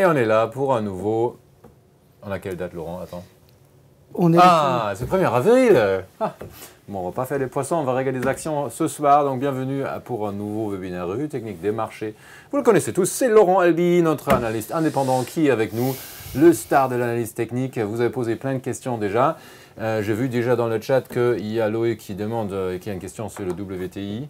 Et on est là pour un nouveau. On a quelle date, Laurent Attends. On est ah, c'est le 1er avril Bon, ah. on va pas faire les poissons, on va régaler les actions ce soir. Donc, bienvenue pour un nouveau webinaire Revue Technique des marchés. Vous le connaissez tous, c'est Laurent Albi, notre analyste indépendant qui est avec nous, le star de l'analyse technique. Vous avez posé plein de questions déjà. Euh, j'ai vu déjà dans le chat qu'il y a Loé qui demande, euh, et qui a une question sur le WTI.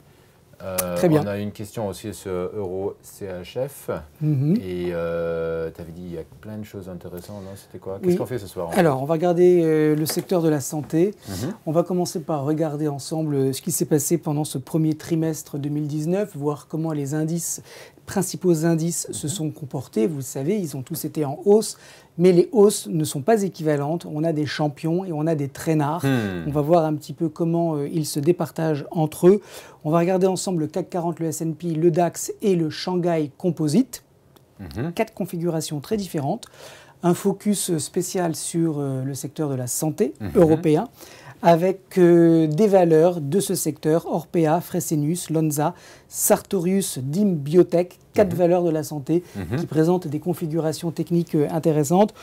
Euh, bien. On a une question aussi sur Euro-CHF. Mhm. Et euh, tu avais dit il y a plein de choses intéressantes. C'était quoi Qu'est-ce qu'on fait ce soir Alors, on va regarder euh, le secteur de la santé. Mhm. On va commencer par regarder ensemble euh, ce qui s'est passé pendant ce premier trimestre 2019, voir comment les indices principaux indices se mhm. sont comportés. Vous le savez, ils ont tous été en hausse mais les hausses ne sont pas équivalentes. On a des champions et on a des traînards. Hmm. On va voir un petit peu comment euh, ils se départagent entre eux. On va regarder ensemble le CAC 40, le S&P, le DAX et le Shanghai Composite. Mhm. Quatre configurations très différentes. Un focus spécial sur euh, le secteur de la santé mhm. européen avec euh, des valeurs de ce secteur, Orpea, Fresenius, Lonza, Sartorius, DIM Biotech, quatre mhm. valeurs de la santé mhm. qui présentent des configurations techniques euh, intéressantes.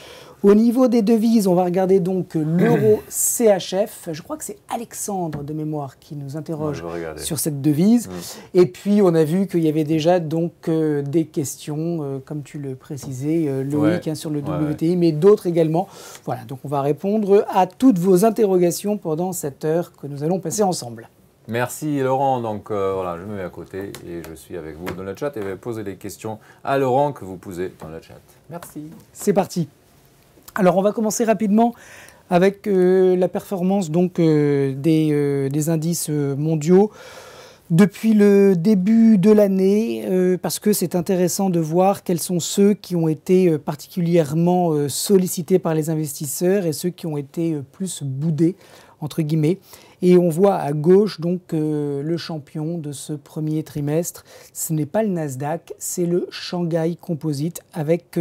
Au niveau des devises, on va regarder donc euh, l'euro CHF. Je crois que c'est Alexandre de mémoire qui nous interroge sur cette devise. Mm. Et puis on a vu qu'il y avait déjà donc euh, des questions, euh, comme tu le précisais, Loïc, hein, sur le WTI, mais d'autres également. Voilà, donc on va répondre à toutes vos interrogations pendant cette heure que nous allons passer ensemble. Merci Laurent. Donc voilà, je me mets à côté et je suis avec vous dans le chat et je vais poser des questions à Laurent que vous posez dans le chat. Merci. C'est parti. Alors on va commencer rapidement avec euh, la performance donc, euh, des, euh, des, indices mondiaux depuis le début de l'année, parce que c'est intéressant de voir quels sont ceux qui ont été particulièrement sollicités par les investisseurs et ceux qui ont été plus boudés, entre guillemets. Et on voit à gauche donc euh, le champion de ce premier trimestre. Ce n'est pas le Nasdaq, c'est le Shanghai Composite avec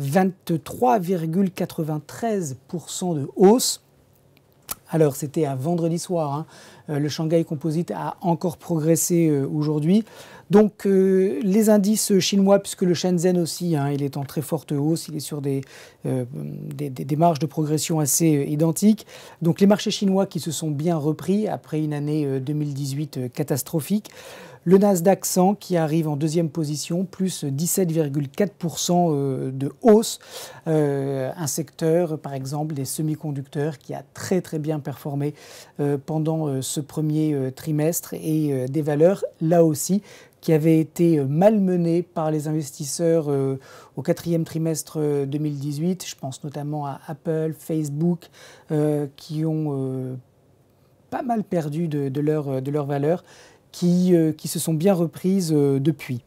23,93% euh, de hausse. Alors c'était à vendredi soir. Hein. Euh, le Shanghai Composite a encore progressé euh, aujourd'hui. Donc euh, les indices chinois, puisque le Shenzhen aussi, hein, il est en très forte hausse, il est sur des, des marges de progression assez identiques. Donc les marchés chinois qui se sont bien repris après une année 2018 catastrophique. Le Nasdaq 100 qui arrive en deuxième position, plus 17,4% euh, de hausse. Euh, un secteur, par exemple, des semi-conducteurs qui a très très bien performé euh, pendant ce premier trimestre et des valeurs, là aussi, qui avaient été malmenées par les investisseurs au quatrième trimestre 2018. Je pense notamment à Apple, Facebook, qui ont pas mal perdu de, de, leur, de leur valeur. Euh, qui, se sont bien reprises euh, depuis.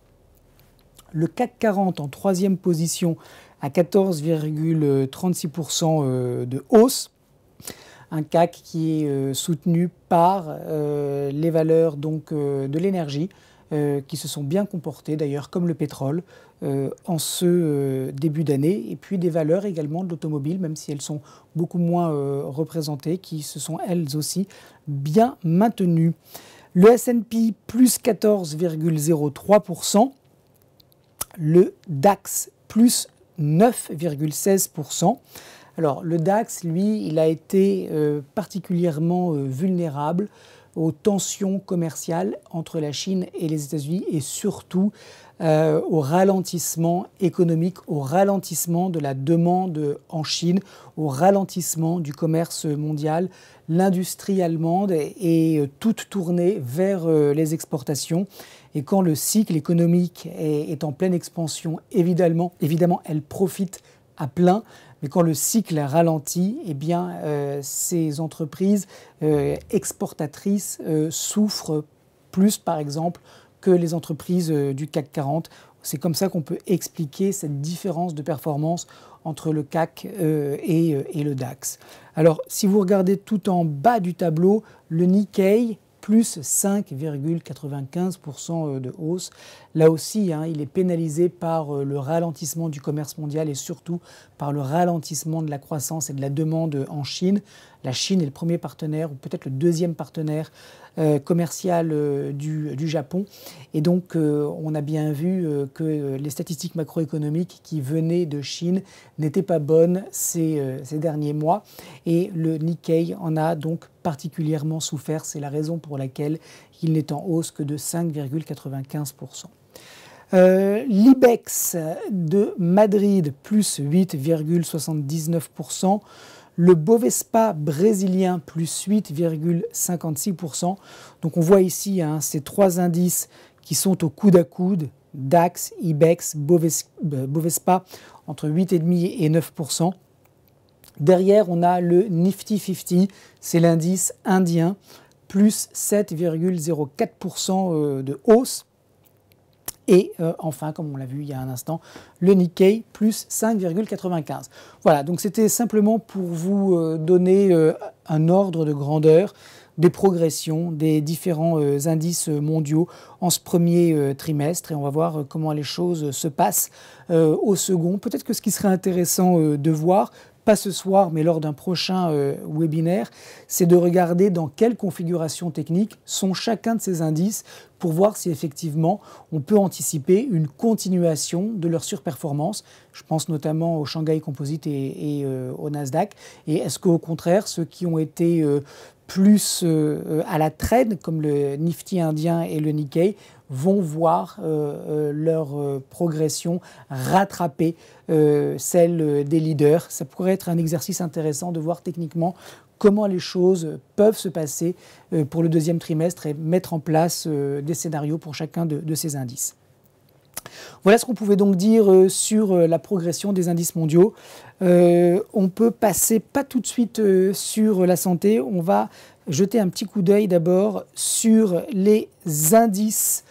Le CAC 40 en troisième position à 14,36% euh, de hausse. Un CAC qui est soutenu par les valeurs donc, de l'énergie, qui se sont bien comportées d'ailleurs comme le pétrole en ce début d'année, et puis des valeurs également de l'automobile, même si elles sont beaucoup moins représentées, qui se sont elles aussi bien maintenues le SP plus 14,03%, le DAX plus 9,16%. Alors le DAX, lui, il a été euh, particulièrement euh, vulnérable aux tensions commerciales entre la Chine et les États-Unis et surtout euh, au ralentissement économique, au ralentissement de la demande en Chine, au ralentissement du commerce mondial. L'industrie allemande est, euh, toute tournée vers euh, les exportations. Et quand le cycle économique est, est en pleine expansion, évidemment, évidemment, elle profite à plein et quand le cycle ralentit, eh bien, euh, ces entreprises euh, exportatrices euh, souffrent plus, par exemple, que les entreprises du CAC 40. C'est comme ça qu'on peut expliquer cette différence de performance entre le CAC et, et le DAX. Alors, si vous regardez tout en bas du tableau, le Nikkei plus 5,95% euh, de hausse. Là aussi, hein, il est pénalisé par euh, le ralentissement du commerce mondial et surtout par le ralentissement de la croissance et de la demande en Chine. La Chine est le premier partenaire, ou peut-être le deuxième partenaire euh, commercial euh, du, Japon. Et donc, euh, on a bien vu que les statistiques macroéconomiques qui venaient de Chine n'étaient pas bonnes ces, derniers mois. Et le Nikkei en a donc particulièrement souffert. C'est la raison pour laquelle il n'est en hausse que de 5,95%. L'IBEX de Madrid, plus 8,79% le Bovespa brésilien plus 8,56%. Donc on voit ici hein, ces trois indices qui sont au coude à coude, DAX, IBEX, euh, Bovespa entre 8,5 et 9%. Derrière, on a le Nifty 50, c'est l'indice indien, plus 7,04% euh, de hausse. Et euh, enfin, comme on l'a vu il y a un instant, le Nikkei plus 5,95. Voilà, donc c'était simplement pour vous euh, donner euh, un ordre de grandeur des progressions des différents indices mondiaux en ce premier trimestre et on va voir comment les choses se passent au second. Peut-être que ce qui serait intéressant de voir, pas ce soir, mais lors d'un prochain euh, webinaire, c'est de regarder dans quelle configuration technique sont chacun de ces indices pour voir si effectivement on peut anticiper une continuation de leur surperformance. Je pense notamment au Shanghai Composite et, euh, au Nasdaq. Et est-ce qu'au contraire, ceux qui ont été euh, plus euh, euh, à la traîne, comme le Nifty indien et le Nikkei, vont voir euh, leur progression rattraper celle des leaders. Ça pourrait être un exercice intéressant de voir techniquement comment les choses peuvent se passer pour le deuxième trimestre et mettre en place des scénarios pour chacun de ces indices. Voilà ce qu'on pouvait donc dire euh, sur euh, la progression des indices mondiaux. Euh, on peut passer pas tout de suite sur la santé, on va jeter un petit coup d'œil d'abord sur les indices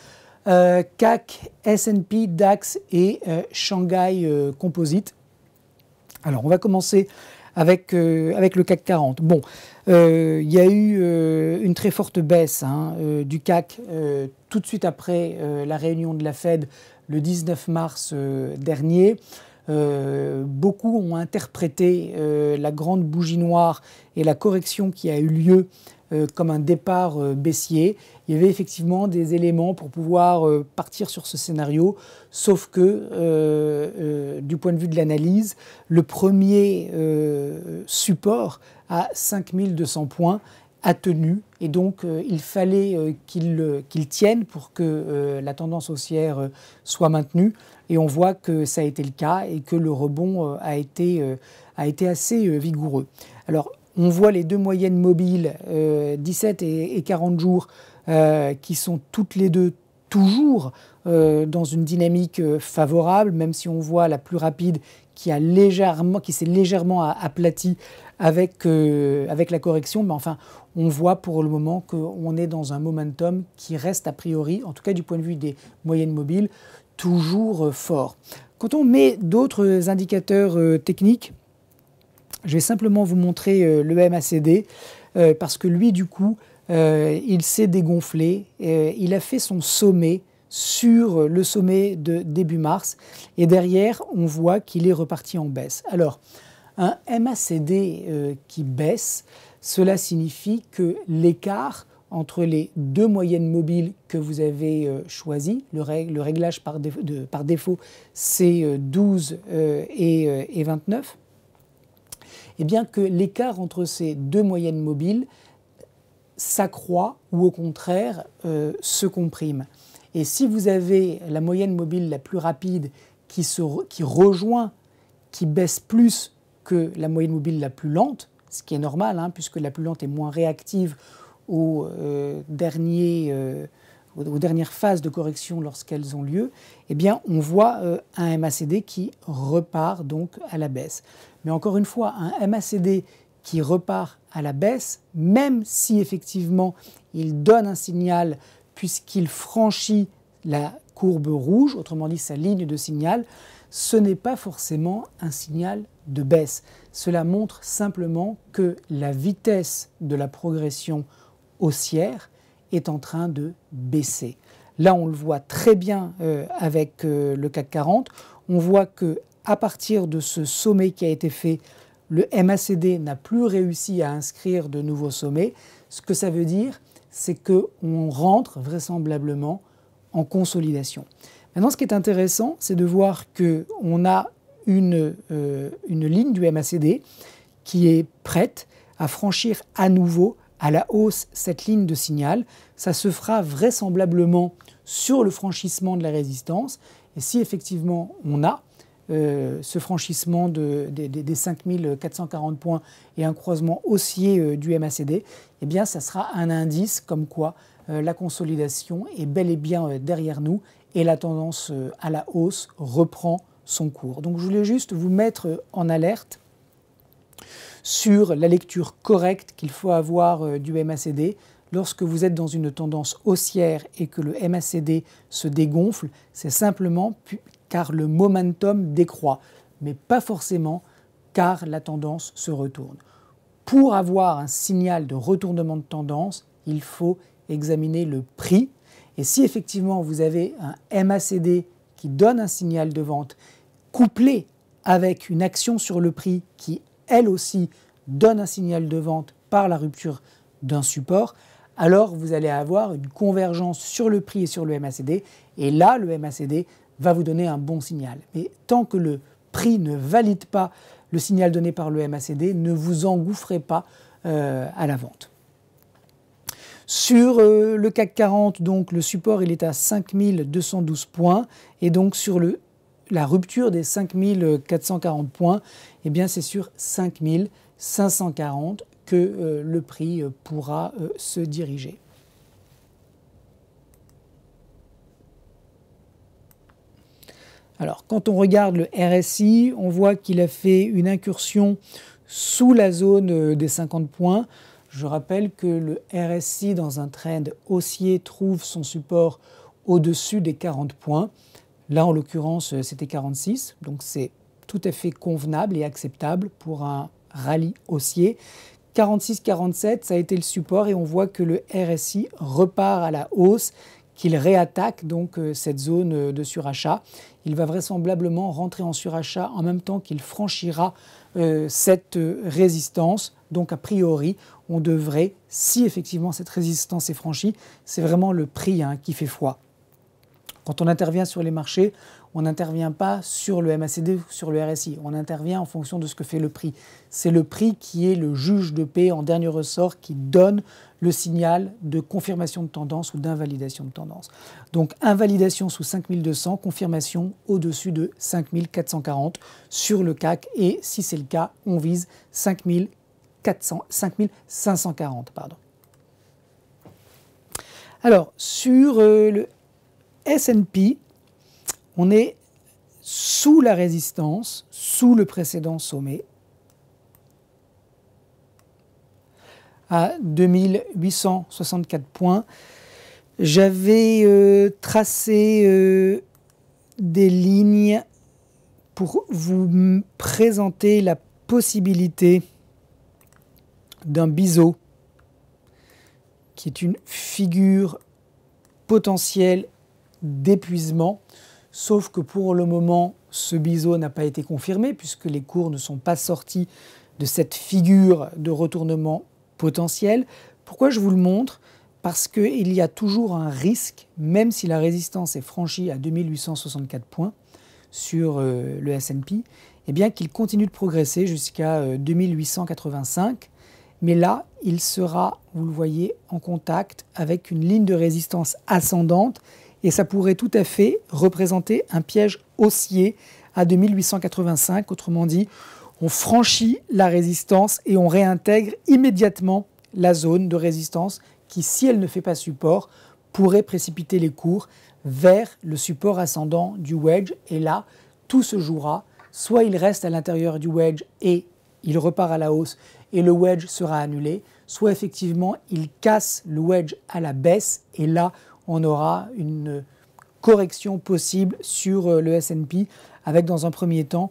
CAC, SP, DAX et Shanghai Composite. Alors on va commencer avec, avec, le CAC 40. Bon, il y a eu une très forte baisse hein, du CAC tout de suite après la réunion de la Fed le 19 mars euh, dernier. Euh, beaucoup ont interprété euh, la grande bougie noire et la correction qui a eu lieu comme un départ baissier. Il y avait effectivement des éléments pour pouvoir partir sur ce scénario, sauf que du point de vue de l'analyse, le premier support à 5200 points a tenu et donc euh, il fallait euh, euh, qu'il tienne pour que la tendance haussière soit maintenue et on voit que ça a été le cas et que le rebond a, été, a été assez vigoureux. Alors on voit les deux moyennes mobiles 17 et, et, 40 jours qui sont toutes les deux toujours dans une dynamique favorable, même si on voit la plus rapide qui, a légèrement, qui s'est légèrement aplati avec, euh, avec la correction. Mais enfin, on voit pour le moment qu'on est dans un momentum qui reste a priori, en tout cas du point de vue des moyennes mobiles, toujours euh, fort. Quand on met d'autres indicateurs euh, techniques, je vais simplement vous montrer le MACD, parce que lui, du coup, il s'est dégonflé, il a fait son sommet sur le sommet de début mars. Et derrière, on voit qu'il est reparti en baisse. Alors, un MACD euh, qui baisse, cela signifie que l'écart entre les deux moyennes mobiles que vous avez choisi, euh, choisies, le, réglage par, défaut, c'est 12 euh, et, 29, et eh bien que l'écart entre ces deux moyennes mobiles s'accroît ou au contraire se comprime. Et si vous avez la moyenne mobile la plus rapide qui, qui rejoint, qui baisse plus que la moyenne mobile la plus lente, ce qui est normal, hein, puisque la plus lente est moins réactive euh, euh, aux, aux dernières phases de correction lorsqu'elles ont lieu, eh bien, on voit euh, un MACD qui repart donc à la baisse. Mais encore une fois, un MACD qui repart à la baisse, même si effectivement il donne un signal puisqu'il franchit la courbe rouge, autrement dit sa ligne de signal, ce n'est pas forcément un signal de baisse. Cela montre simplement que la vitesse de la progression haussière est en train de baisser. Là, on le voit très bien euh, avec euh, le CAC 40. On voit que à partir de ce sommet qui a été fait, le MACD n'a plus réussi à inscrire de nouveaux sommets. Ce que ça veut dire, c'est qu'on rentre vraisemblablement en consolidation. Maintenant, ce qui est intéressant, c'est de voir qu'on a euh, une, ligne du MACD qui est prête à franchir à nouveau à la hausse cette ligne de signal. Ça se fera vraisemblablement sur le franchissement de la résistance. Et si effectivement on a euh, ce franchissement des 5440 points et un croisement haussier euh, du MACD, eh bien, ça sera un indice comme quoi euh, la consolidation est bel et bien euh, derrière nous et la tendance euh, à la hausse reprend son cours. Donc je voulais juste vous mettre en alerte sur la lecture correcte qu'il faut avoir du MACD. Lorsque vous êtes dans une tendance haussière et que le MACD se dégonfle, c'est simplement car le momentum décroît, mais pas forcément car la tendance se retourne pour avoir un signal de retournement de tendance, il faut examiner le prix. Et si effectivement vous avez un MACD qui donne un signal de vente couplé avec une action sur le prix qui elle aussi donne un signal de vente par la rupture d'un support, alors vous allez avoir une convergence sur le prix et sur le MACD. Et là, le MACD va vous donner un bon signal. Mais tant que le prix ne valide pas le signal donné par le MACD, ne vous engouffrez pas euh, à la vente. Sur euh, le CAC 40, donc le support il est à 5212 points et donc sur le, la rupture des 5440 points, eh bien c'est sur 5540 que euh, le prix pourra se diriger. Alors, quand on regarde le RSI, on voit qu'il a fait une incursion sous la zone euh, des 50 points. Je rappelle que le RSI, dans un trend haussier, trouve son support au-dessus des 40 points. Là, en l'occurrence, euh, c'était 46, donc c'est tout à fait convenable et acceptable pour un rallye haussier. 46-47, ça a été le support et on voit que le RSI repart à la hausse qu'il réattaque donc euh, cette zone euh, de surachat. Il va vraisemblablement rentrer en surachat en même temps qu'il franchira euh, cette résistance. Donc a priori, on devrait, si effectivement cette résistance est franchie, c'est vraiment le prix hein, qui fait foi. Quand on intervient sur les marchés, on n'intervient pas sur le MACD ou sur le RSI, on intervient en fonction de ce que fait le prix. C'est le prix qui est le juge de paix en dernier ressort qui donne le signal de confirmation de tendance ou d'invalidation de tendance. Donc invalidation sous 5200, confirmation au-dessus de 5440 sur le CAC et si c'est le cas, on vise 5400, 5540. Pardon. Alors sur euh, le SP, on est sous la résistance, sous le précédent sommet. à 2864 points. J'avais euh, tracé euh, des lignes pour vous présenter la possibilité d'un biseau, qui est une figure potentielle d'épuisement, sauf que pour le moment, ce biseau n'a pas été confirmé, puisque les cours ne sont pas sortis de cette figure de retournement potentiel. Pourquoi je vous le montre Parce qu'il y a toujours un risque, même si la résistance est franchie à 2864 points sur euh, le S&P, eh bien qu'il continue de progresser jusqu'à 2885. Euh, Mais là, il sera, vous le voyez, en contact avec une ligne de résistance ascendante et ça pourrait tout à fait représenter un piège haussier à 2885, autrement dit, on franchit la résistance et on réintègre immédiatement la zone de résistance qui, si elle ne fait pas support, pourrait précipiter les cours vers le support ascendant du wedge. Et là, tout se jouera. Soit il reste à l'intérieur du wedge et il repart à la hausse et le wedge sera annulé, soit effectivement il casse le wedge à la baisse et là on aura une correction possible sur euh, le SP avec dans un premier temps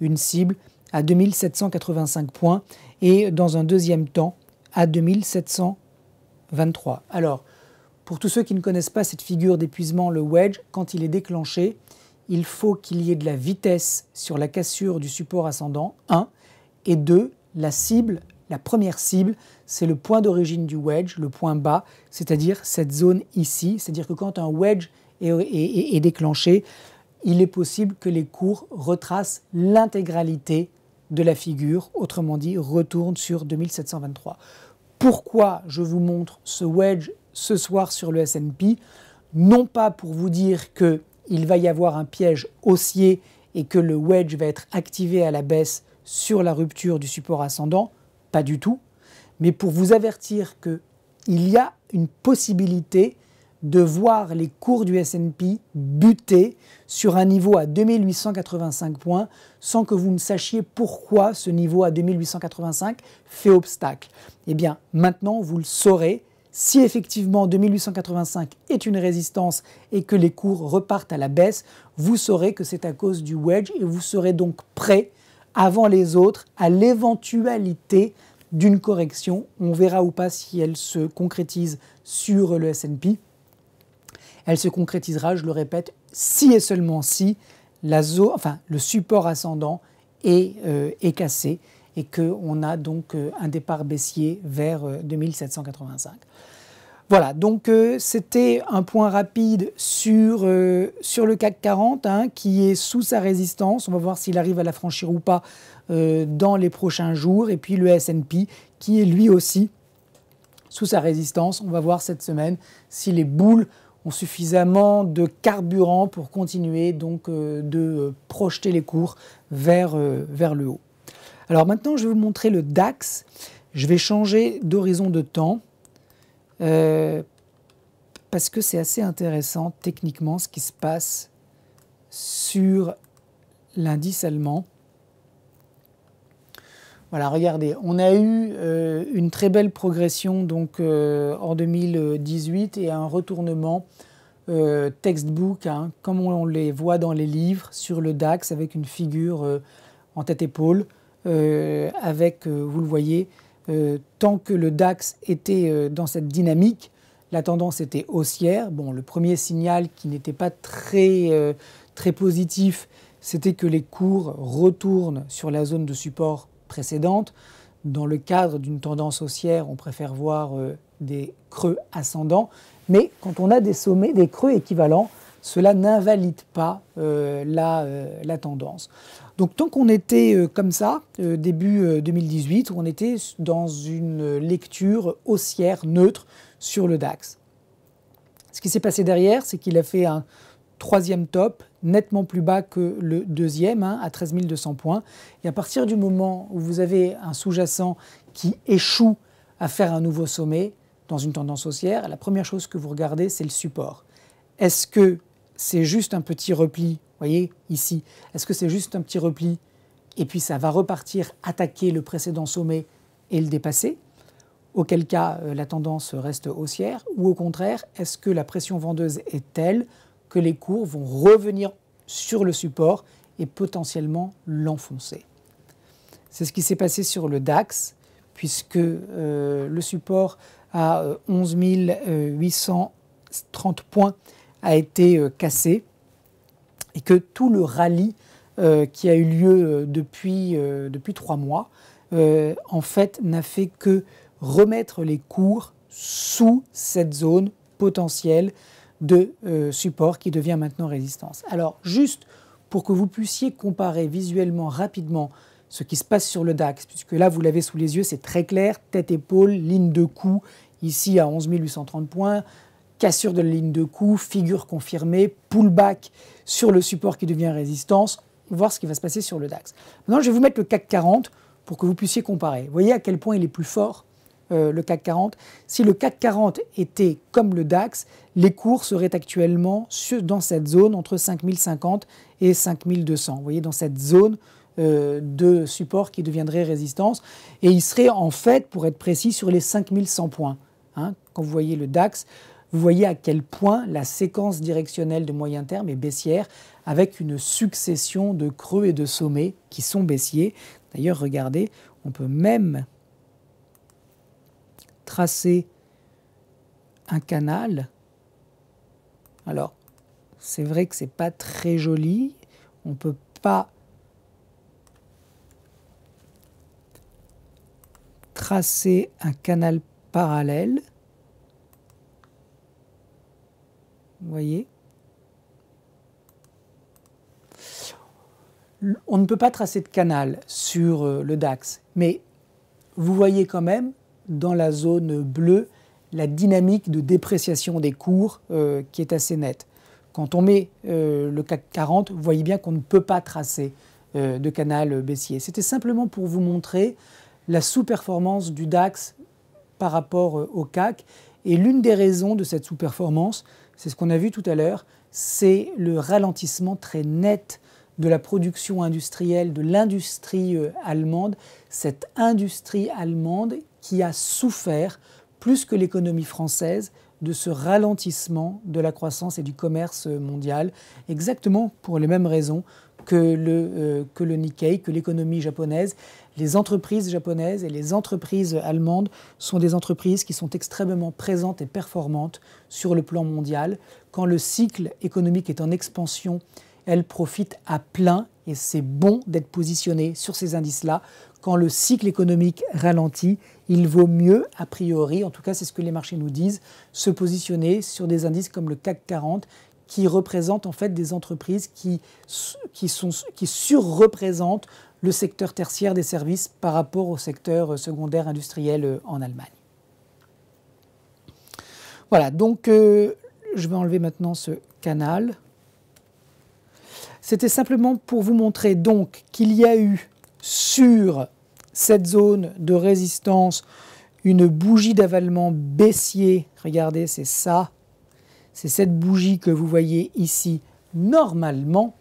une cible à 2785 points et dans un deuxième temps à 2723. Alors, pour tous ceux qui ne connaissent pas cette figure d'épuisement, le wedge, quand il est déclenché, il faut qu'il y ait de la vitesse sur la cassure du support ascendant, 1, et 2, la cible, la première cible, c'est le point d'origine du wedge, le point bas, c'est-à-dire cette zone ici, c'est-à-dire que quand un wedge est, déclenché, il est possible que les cours retracent l'intégralité de la figure, autrement dit, retourne sur 2723. Pourquoi je vous montre ce wedge ce soir sur le S&P Non pas pour vous dire que il va y avoir un piège haussier et que le wedge va être activé à la baisse sur la rupture du support ascendant, pas du tout, mais pour vous avertir que il y a une possibilité de voir les cours du SP buter sur un niveau à 2885 points sans que vous ne sachiez pourquoi ce niveau à 2885 fait obstacle. Eh bien, maintenant, vous le saurez. Si effectivement 2885 est une résistance et que les cours repartent à la baisse, vous saurez que c'est à cause du wedge et vous serez donc prêt avant les autres à l'éventualité d'une correction. On verra ou pas si elle se concrétise sur le SP. Elle se concrétisera, je le répète, si et seulement si la enfin, le support ascendant est, euh, cassé et qu'on a donc euh, un départ baissier vers 2785. Euh, voilà, donc c'était un point rapide sur, sur le CAC 40 hein, qui est sous sa résistance. On va voir s'il arrive à la franchir ou pas dans les prochains jours. Et puis le SP qui est lui aussi sous sa résistance. On va voir cette semaine si les boules ont suffisamment de carburant pour continuer donc euh, de euh, projeter les cours vers, euh, vers le haut. Alors maintenant, je vais vous montrer le DAX. Je vais changer d'horizon de temps parce que c'est assez intéressant techniquement ce qui se passe sur l'indice allemand. Voilà, regardez, on a eu euh, une très belle progression donc euh, en 2018 et un retournement euh, textbook, hein, comme on les voit dans les livres, sur le DAX avec une figure en tête-épaule, avec, vous le voyez, tant que le DAX était dans cette dynamique, la tendance était haussière. Bon, le premier signal qui n'était pas très, très positif, c'était que les cours retournent sur la zone de support précédente. Dans le cadre d'une tendance haussière, on préfère voir euh, des creux ascendants, mais quand on a des sommets, des creux équivalents, cela n'invalide pas euh, euh, la, tendance. Donc tant qu'on était comme ça, début 2018, on était dans une lecture haussière neutre sur le DAX. Ce qui s'est passé derrière, c'est qu'il a fait un troisième top, nettement plus bas que le deuxième, hein, à 13 200 points. Et à partir du moment où vous avez un sous-jacent qui échoue à faire un nouveau sommet dans une tendance haussière, la première chose que vous regardez, c'est le support. Est-ce que c'est juste un petit repli, voyez, ici Est-ce que c'est juste un petit repli et puis ça va repartir attaquer le précédent sommet et le dépasser auquel cas euh, la tendance reste haussière, ou au contraire, est-ce que la pression vendeuse est telle que les cours vont revenir sur le support et potentiellement l'enfoncer. C'est ce qui s'est passé sur le DAX, puisque euh, le support à 11 euh, 830 points a été euh, cassé et que tout le rallye qui a eu lieu depuis, depuis trois mois, en fait, n'a fait que remettre les cours sous cette zone potentielle de euh, support qui devient maintenant résistance. Alors juste pour que vous puissiez comparer visuellement rapidement ce qui se passe sur le DAX, puisque là vous l'avez sous les yeux, c'est très clair, tête, épaule, ligne de coup, ici à 11 830 points, cassure de la ligne de cou, figure confirmée, pullback sur le support qui devient résistance, voir ce qui va se passer sur le DAX. Maintenant je vais vous mettre le CAC 40 pour que vous puissiez comparer. Vous voyez à quel point il est plus fort euh, le CAC 40. Si le CAC 40 était comme le DAX, les cours seraient actuellement dans cette zone entre 5050 et 5200. Vous voyez, dans cette zone euh, de support qui deviendrait résistance. Et il serait en fait, pour être précis, sur les 5100 points. Hein. Quand vous voyez le DAX, vous voyez à quel point la séquence directionnelle de moyen terme est baissière, avec une succession de creux et de sommets qui sont baissiers. D'ailleurs, regardez, on peut même tracer un canal. Alors, c'est vrai que c'est pas très joli. On peut pas tracer un canal parallèle. Vous voyez On ne peut pas tracer de canal sur euh, le DAX, mais vous voyez quand même dans la zone bleue la dynamique de dépréciation des cours euh, qui est assez nette. Quand on met euh, le CAC 40, vous voyez bien qu'on ne peut pas tracer euh, de canal baissier. C'était simplement pour vous montrer la sous-performance du DAX par rapport au CAC. Et l'une des raisons de cette sous-performance, c'est ce qu'on a vu tout à l'heure, c'est le ralentissement très net de la production industrielle, de l'industrie allemande, cette industrie allemande qui a souffert plus que l'économie française de ce ralentissement de la croissance et du commerce mondial, exactement pour les mêmes raisons que le, euh, que le Nikkei, que l'économie japonaise. Les entreprises japonaises et les entreprises allemandes sont des entreprises qui sont extrêmement présentes et performantes sur le plan mondial. Quand le cycle économique est en expansion, elles profitent à plein et c'est bon d'être positionné sur ces indices-là. Quand le cycle économique ralentit, il vaut mieux, a priori, en tout cas c'est ce que les marchés nous disent, se positionner sur des indices comme le CAC 40 qui représentent en fait des entreprises qui, qui, sont, qui surreprésentent le secteur tertiaire des services par rapport au secteur euh, secondaire industriel euh, en Allemagne. Voilà, donc euh, je vais enlever maintenant ce canal. C'était simplement pour vous montrer donc qu'il y a eu sur cette zone de résistance, une bougie d'avalement baissier, regardez, c'est ça, c'est cette bougie que vous voyez ici normalement.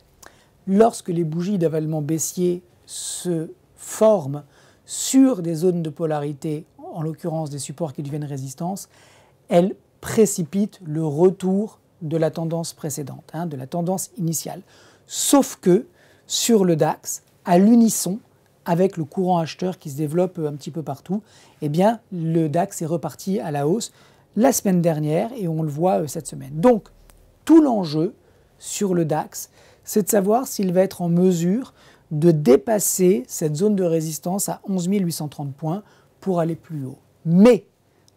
Lorsque les bougies d'avalement baissier se forment sur des zones de polarité, en l'occurrence des supports qui deviennent résistance, elles précipitent le retour de la tendance précédente, hein, de la tendance initiale. Sauf que sur le DAX, à l'unisson, avec le courant acheteur qui se développe euh, un petit peu partout, eh bien, le DAX est reparti à la hausse la semaine dernière et on le voit euh, cette semaine. Donc, tout l'enjeu sur le DAX, c'est de savoir s'il va être en mesure de dépasser cette zone de résistance à 11 830 points pour aller plus haut. Mais,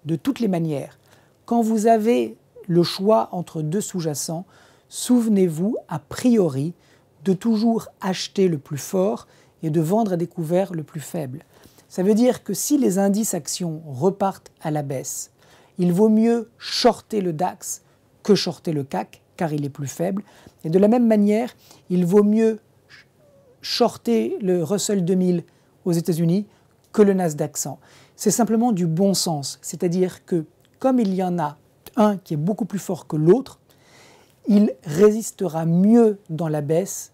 de toutes les manières, quand vous avez le choix entre deux sous-jacents, souvenez-vous a priori de toujours acheter le plus fort et de vendre à découvert le plus faible. Ça veut dire que si les indices actions repartent à la baisse, il vaut mieux shorter le DAX que shorter le CAC, car il est plus faible. Et de la même manière, il vaut mieux shorter le Russell 2000 aux États-Unis que le Nasdaq 100. C'est simplement du bon sens, c'est-à-dire que comme il y en a un qui est beaucoup plus fort que l'autre, il résistera mieux dans la baisse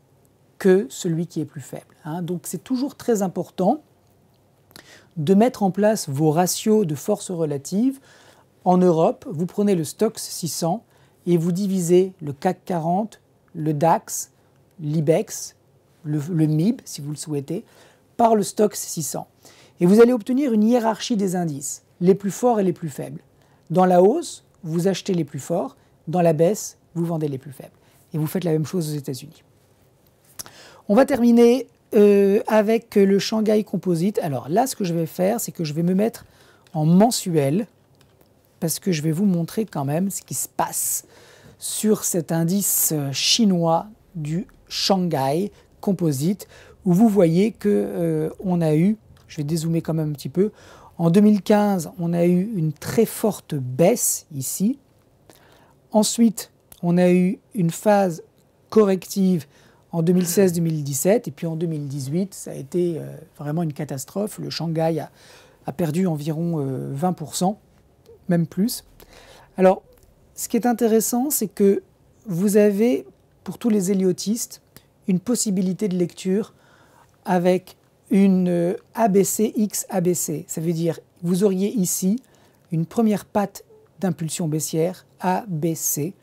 que celui qui est plus faible. Hein. Donc c'est toujours très important de mettre en place vos ratios de force relative. En Europe, vous prenez le Stoxx 600 et vous divisez le CAC 40, le DAX, l'IBEX, le, MIB si vous le souhaitez, par le Stoxx 600. Et vous allez obtenir une hiérarchie des indices, les plus forts et les plus faibles. Dans la hausse, vous achetez les plus forts, dans la baisse, vous vendez les plus faibles. Et vous faites la même chose aux États-Unis. On va terminer euh, avec euh, le Shanghai Composite. Alors là, ce que je vais faire, c'est que je vais me mettre en mensuel parce que je vais vous montrer quand même ce qui se passe sur cet indice euh, chinois du Shanghai Composite où vous voyez que on a eu, je vais dézoomer quand même un petit peu, en 2015, on a eu une très forte baisse ici. Ensuite, on a eu une phase corrective en 2016-2017. Et puis en 2018, ça a été euh, vraiment une catastrophe. Le Shanghai a, perdu environ 20%, euh, même plus. Alors, ce qui est intéressant, c'est que vous avez, pour tous les héliotistes, une possibilité de lecture avec une euh, abc x ABC. Ça veut dire, vous auriez ici une première patte d'impulsion baissière, ABC.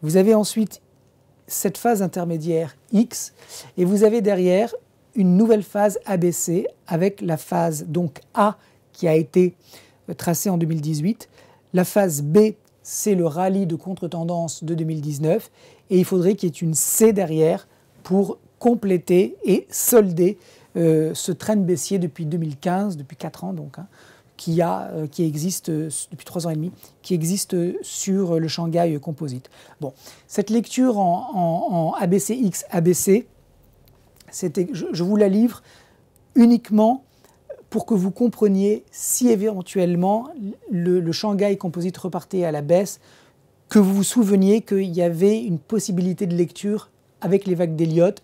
Vous avez ensuite cette phase intermédiaire X et vous avez derrière une nouvelle phase ABC avec la phase donc A qui a été euh, tracée en 2018. La phase B, c'est le rallye de contre-tendance de 2019 et il faudrait qu'il y ait une C derrière pour compléter et solder euh, ce train de baissier depuis 2015, depuis 4 ans donc. Hein qui, a, euh, qui existe euh, depuis trois ans et demi, qui existe euh, sur le Shanghai Composite. Bon, cette lecture en, en, en ABCX, ABC, je, je vous la livre uniquement pour que vous compreniez si éventuellement le, le, Shanghai Composite repartait à la baisse, que vous vous souveniez qu'il y avait une possibilité de lecture avec les vagues d'Elliott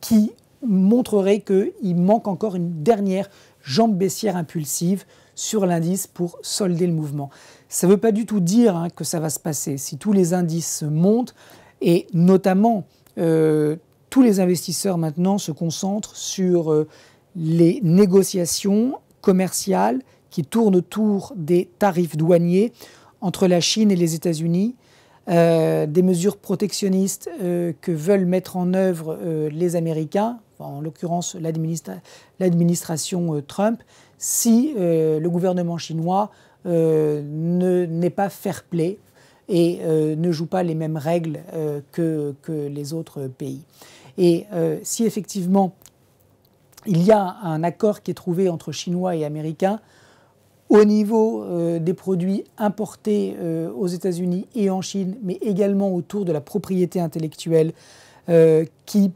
qui montrerait qu'il manque encore une dernière jambe baissière impulsive sur l'indice pour solder le mouvement. Ça ne veut pas du tout dire hein, que ça va se passer. Si tous les indices montent, et notamment euh, tous les investisseurs maintenant se concentrent sur euh, les négociations commerciales qui tournent autour des tarifs douaniers entre la Chine et les États-Unis, euh, des mesures protectionnistes que veulent mettre en œuvre les Américains, en l'occurrence l'administration euh, Trump, si euh, le gouvernement chinois euh, n'est pas fair-play et ne joue pas les mêmes règles que, les autres pays. Et si effectivement il y a un accord qui est trouvé entre Chinois et Américains, au niveau des produits importés aux États-Unis et en Chine, mais également autour de la propriété intellectuelle qui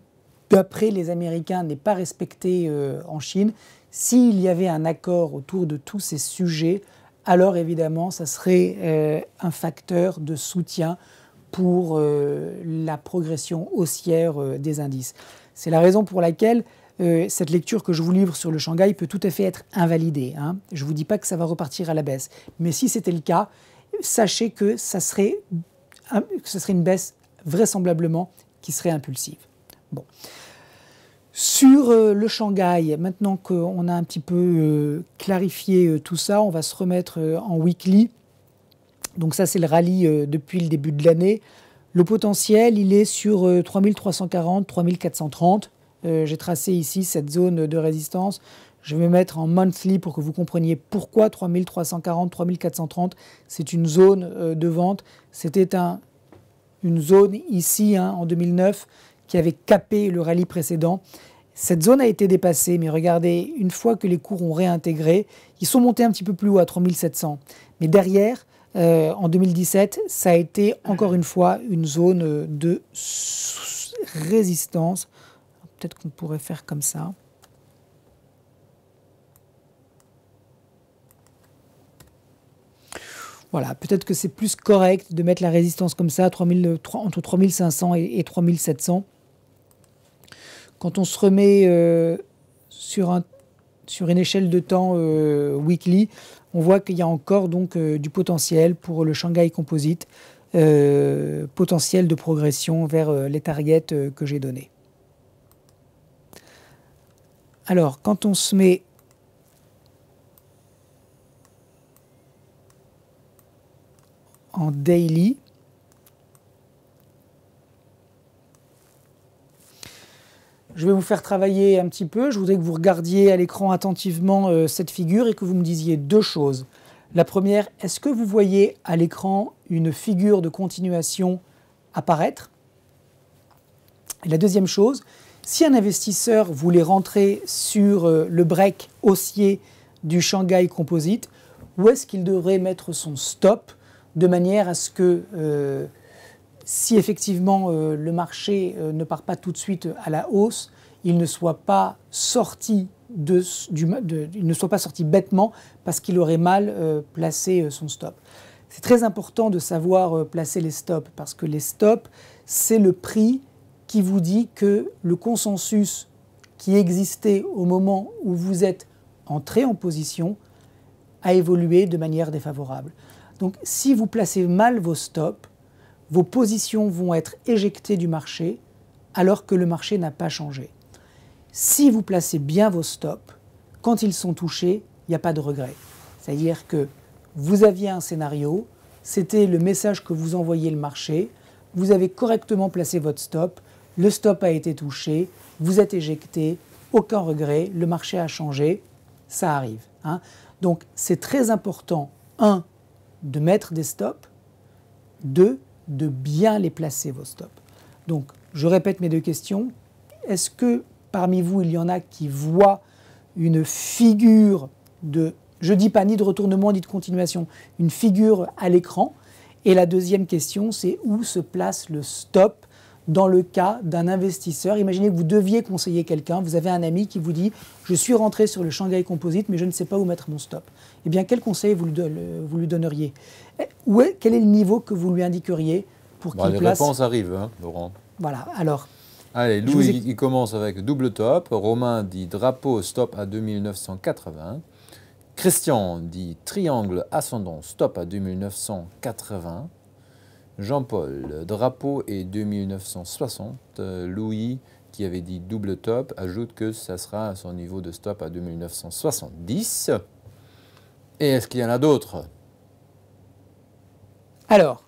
d'après les Américains, n'est pas respecté euh, en Chine, s'il y avait un accord autour de tous ces sujets, alors évidemment, ça serait euh, un facteur de soutien pour euh, la progression haussière des indices. C'est la raison pour laquelle cette lecture que je vous livre sur le Shanghai peut tout à fait être invalidée. Hein. Je ne vous dis pas que ça va repartir à la baisse, mais si c'était le cas, sachez que que ça serait une baisse vraisemblablement qui serait impulsive. Sur euh, le Shanghai, maintenant qu'on a un petit peu euh, clarifié euh, tout ça, on va se remettre en weekly. Donc ça, c'est le rallye depuis le début de l'année. Le potentiel, il est sur 3340, 3430. J'ai tracé ici cette zone de résistance. Je vais mettre en monthly pour que vous compreniez pourquoi 3340, 3430, c'est une zone de vente. C'était une zone ici hein, en 2009 qui avait capé le rallye précédent. Cette zone a été dépassée, mais regardez, une fois que les cours ont réintégré, ils sont montés un petit peu plus haut à 3700. Mais derrière, euh, en 2017, ça a été encore une fois une zone euh, de résistance. Peut-être qu'on pourrait faire comme ça. Voilà, peut-être que c'est plus correct de mettre la résistance comme ça, euh, entre 3500 et, 3700. Quand on se remet euh, sur, sur une échelle de temps euh, weekly, on voit qu'il y a encore donc euh, du potentiel pour le Shanghai Composite, potentiel de progression vers les targets que j'ai donnés. Alors, quand on se met en daily, Je vais vous faire travailler un petit peu. Je voudrais que vous regardiez à l'écran attentivement euh, cette figure et que vous me disiez deux choses. La première, est-ce que vous voyez à l'écran une figure de continuation apparaître et La deuxième chose, si un investisseur voulait rentrer sur euh, le break haussier du Shanghai Composite, où est-ce qu'il devrait mettre son stop de manière à ce que euh, si effectivement euh, le marché euh, ne part pas tout de suite à la hausse, il ne soit pas sorti, il ne soit pas sorti bêtement parce qu'il aurait mal euh, placé son stop. C'est très important de savoir placer les stops parce que les stops, c'est le prix qui vous dit que le consensus qui existait au moment où vous êtes entré en position a évolué de manière défavorable. Donc si vous placez mal vos stops, vos positions vont être éjectées du marché alors que le marché n'a pas changé. Si vous placez bien vos stops, quand ils sont touchés, il n'y a pas de regret. C'est-à-dire que vous aviez un scénario, c'était le message que vous envoyez le marché, vous avez correctement placé votre stop, le stop a été touché, vous êtes éjecté, aucun regret, le marché a changé, ça arrive. Hein. Donc c'est très important, un, de mettre des stops, deux, de bien les placer, vos stops. Donc, je répète mes deux questions. Est-ce que parmi vous, il y en a qui voient une figure de, je dis pas ni de retournement ni de continuation, une figure à l'écran Et la deuxième question, c'est où se place le stop dans le cas d'un investisseur. Imaginez que vous deviez conseiller quelqu'un, vous avez un ami qui vous dit Je suis rentré sur le Shanghai Composite, mais je ne sais pas où mettre mon stop. Eh bien, quel conseil vous lui, donneriez quel est le niveau que vous lui indiqueriez pour bah, qu'il les réponses arrivent, hein, Laurent. Voilà, alors... Allez, Louis, il commence avec double top. Romain dit drapeau stop à 2980. Christian dit triangle ascendant stop à 2980. Jean-Paul, drapeau et 2960. Louis, qui avait dit double top, ajoute que ça sera à son niveau de stop à 2970. Et est-ce qu'il y en a d'autres alors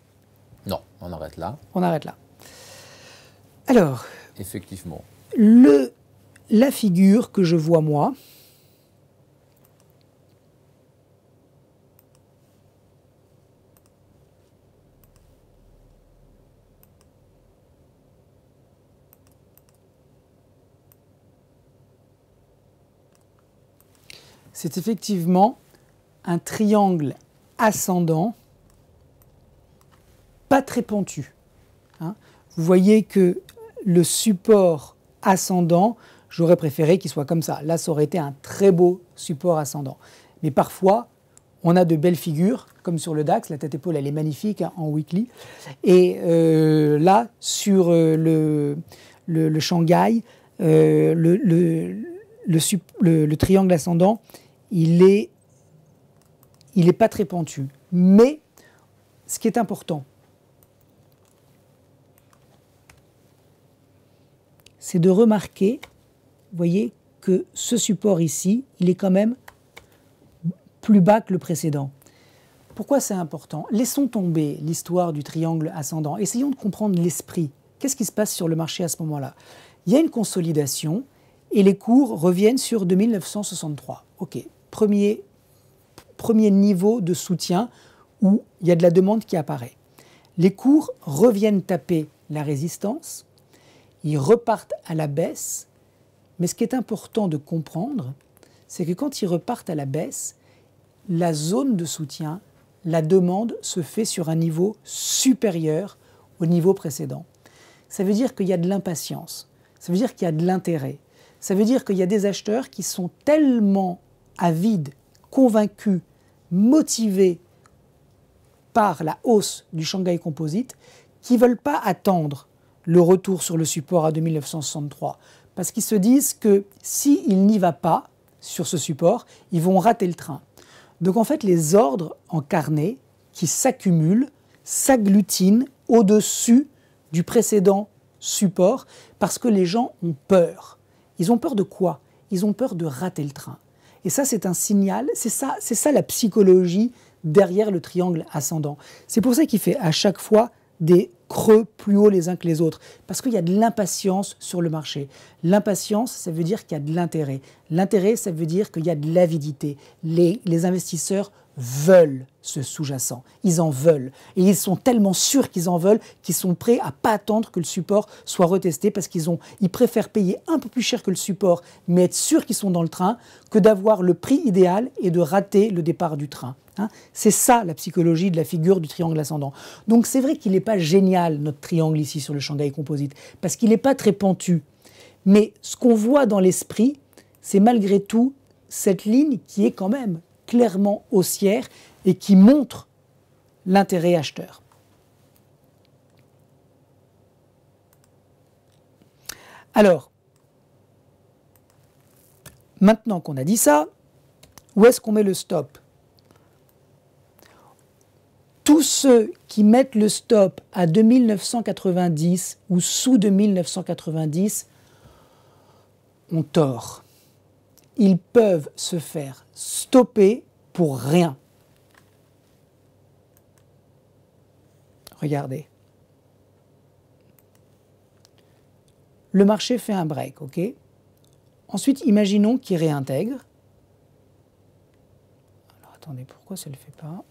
Non, on arrête là. On arrête là. Alors Effectivement. Le, la figure que je vois moi, c'est effectivement un triangle ascendant pas très pentu. Hein. Vous voyez que le support ascendant, j'aurais préféré qu'il soit comme ça. Là, ça aurait été un très beau support ascendant. Mais parfois, on a de belles figures, comme sur le DAX, la tête-épaule, elle est magnifique hein, en weekly. Et euh, là, sur euh, le, Shanghai, euh, le, le, triangle ascendant, il est, il est pas très pentu. Mais ce qui est important, c'est de remarquer, vous voyez, que ce support ici, il est quand même plus bas que le précédent. Pourquoi c'est important Laissons tomber l'histoire du triangle ascendant. Essayons de comprendre l'esprit. Qu'est-ce qui se passe sur le marché à ce moment-là Il y a une consolidation et les cours reviennent sur 2963. OK, premier, premier niveau de soutien où il y a de la demande qui apparaît. Les cours reviennent taper la résistance ils repartent à la baisse. Mais ce qui est important de comprendre, c'est que quand ils repartent à la baisse, la zone de soutien, la demande se fait sur un niveau supérieur au niveau précédent. Ça veut dire qu'il y a de l'impatience, ça veut dire qu'il y a de l'intérêt, ça veut dire qu'il y a des acheteurs qui sont tellement avides, convaincus, motivés par la hausse du Shanghai Composite, qui ne veulent pas attendre le retour sur le support à 2963. Parce qu'ils se disent que s'il il n'y va pas sur ce support, ils vont rater le train. Donc en fait, les ordres encarnés qui s'accumulent s'agglutinent au-dessus du précédent support parce que les gens ont peur. Ils ont peur de quoi Ils ont peur de rater le train. Et ça, c'est un signal, c'est ça, c'est ça la psychologie derrière le triangle ascendant. C'est pour ça qu'il fait à chaque fois des creux plus haut les uns que les autres, parce qu'il y a de l'impatience sur le marché. L'impatience, ça veut dire qu'il y a de l'intérêt. L'intérêt, ça veut dire qu'il y a de l'avidité. Les, investisseurs veulent ce sous-jacent. Ils en veulent. Et ils sont tellement sûrs qu'ils en veulent qu'ils sont prêts à pas attendre que le support soit retesté parce qu'ils ils préfèrent payer un peu plus cher que le support, mais être sûrs qu'ils sont dans le train, que d'avoir le prix idéal et de rater le départ du train. Hein. c'est ça la psychologie de la figure du triangle ascendant. Donc c'est vrai qu'il n'est pas génial notre triangle ici sur le Shanghai Composite, parce qu'il n'est pas très pentu. Mais ce qu'on voit dans l'esprit, c'est malgré tout cette ligne qui est quand même clairement haussière et qui montre l'intérêt acheteur. Alors, maintenant qu'on a dit ça, où est-ce qu'on met le stop tous ceux qui mettent le stop à 2990 ou sous 2990 ont tort. Ils peuvent se faire stopper pour rien. Regardez. Le marché fait un break, ok Ensuite, imaginons qu'il réintègre. Alors attendez, pourquoi ça ne le fait pas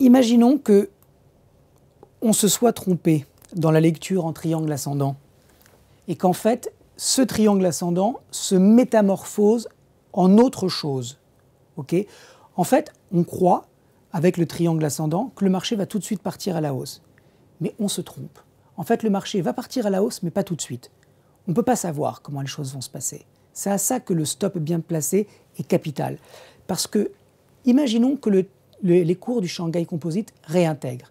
Imaginons que on se soit trompé dans la lecture en triangle ascendant et qu'en fait ce triangle ascendant se métamorphose en autre chose. en fait, on croit avec le triangle ascendant que le marché va tout de suite partir à la hausse. Mais on se trompe. En fait, le marché va partir à la hausse, mais pas tout de suite. On ne peut pas savoir comment les choses vont se passer. C'est à ça que le stop bien placé est capital. Parce que, imaginons que le les cours du Shanghai Composite réintègrent.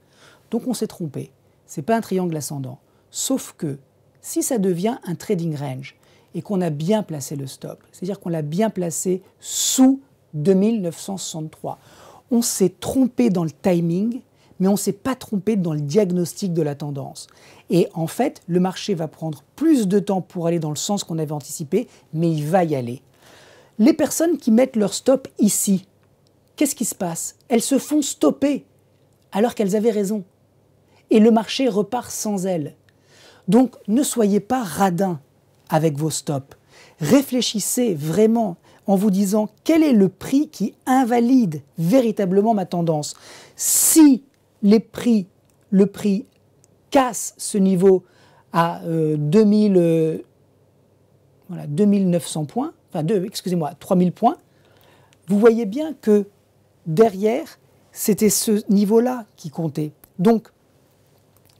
Donc on s'est trompé. Ce n'est pas un triangle ascendant. Sauf que si ça devient un trading range et qu'on a bien placé le stop, c'est-à-dire qu'on l'a bien placé sous 2963, on s'est trompé dans le timing, mais on ne s'est pas trompé dans le diagnostic de la tendance. Et en fait, le marché va prendre plus de temps pour aller dans le sens qu'on avait anticipé, mais il va y aller. Les personnes qui mettent leur stop ici, qu'est-ce qui se passe Elles se font stopper alors qu'elles avaient raison. Et le marché repart sans elles. Donc ne soyez pas radin avec vos stops. Réfléchissez vraiment en vous disant quel est le prix qui invalide véritablement ma tendance. Si les prix, le prix casse ce niveau à 2000, euh, euh, voilà, 2900 points, enfin, excusez-moi, 3000 points, vous voyez bien que derrière, c'était ce niveau-là qui comptait. Donc,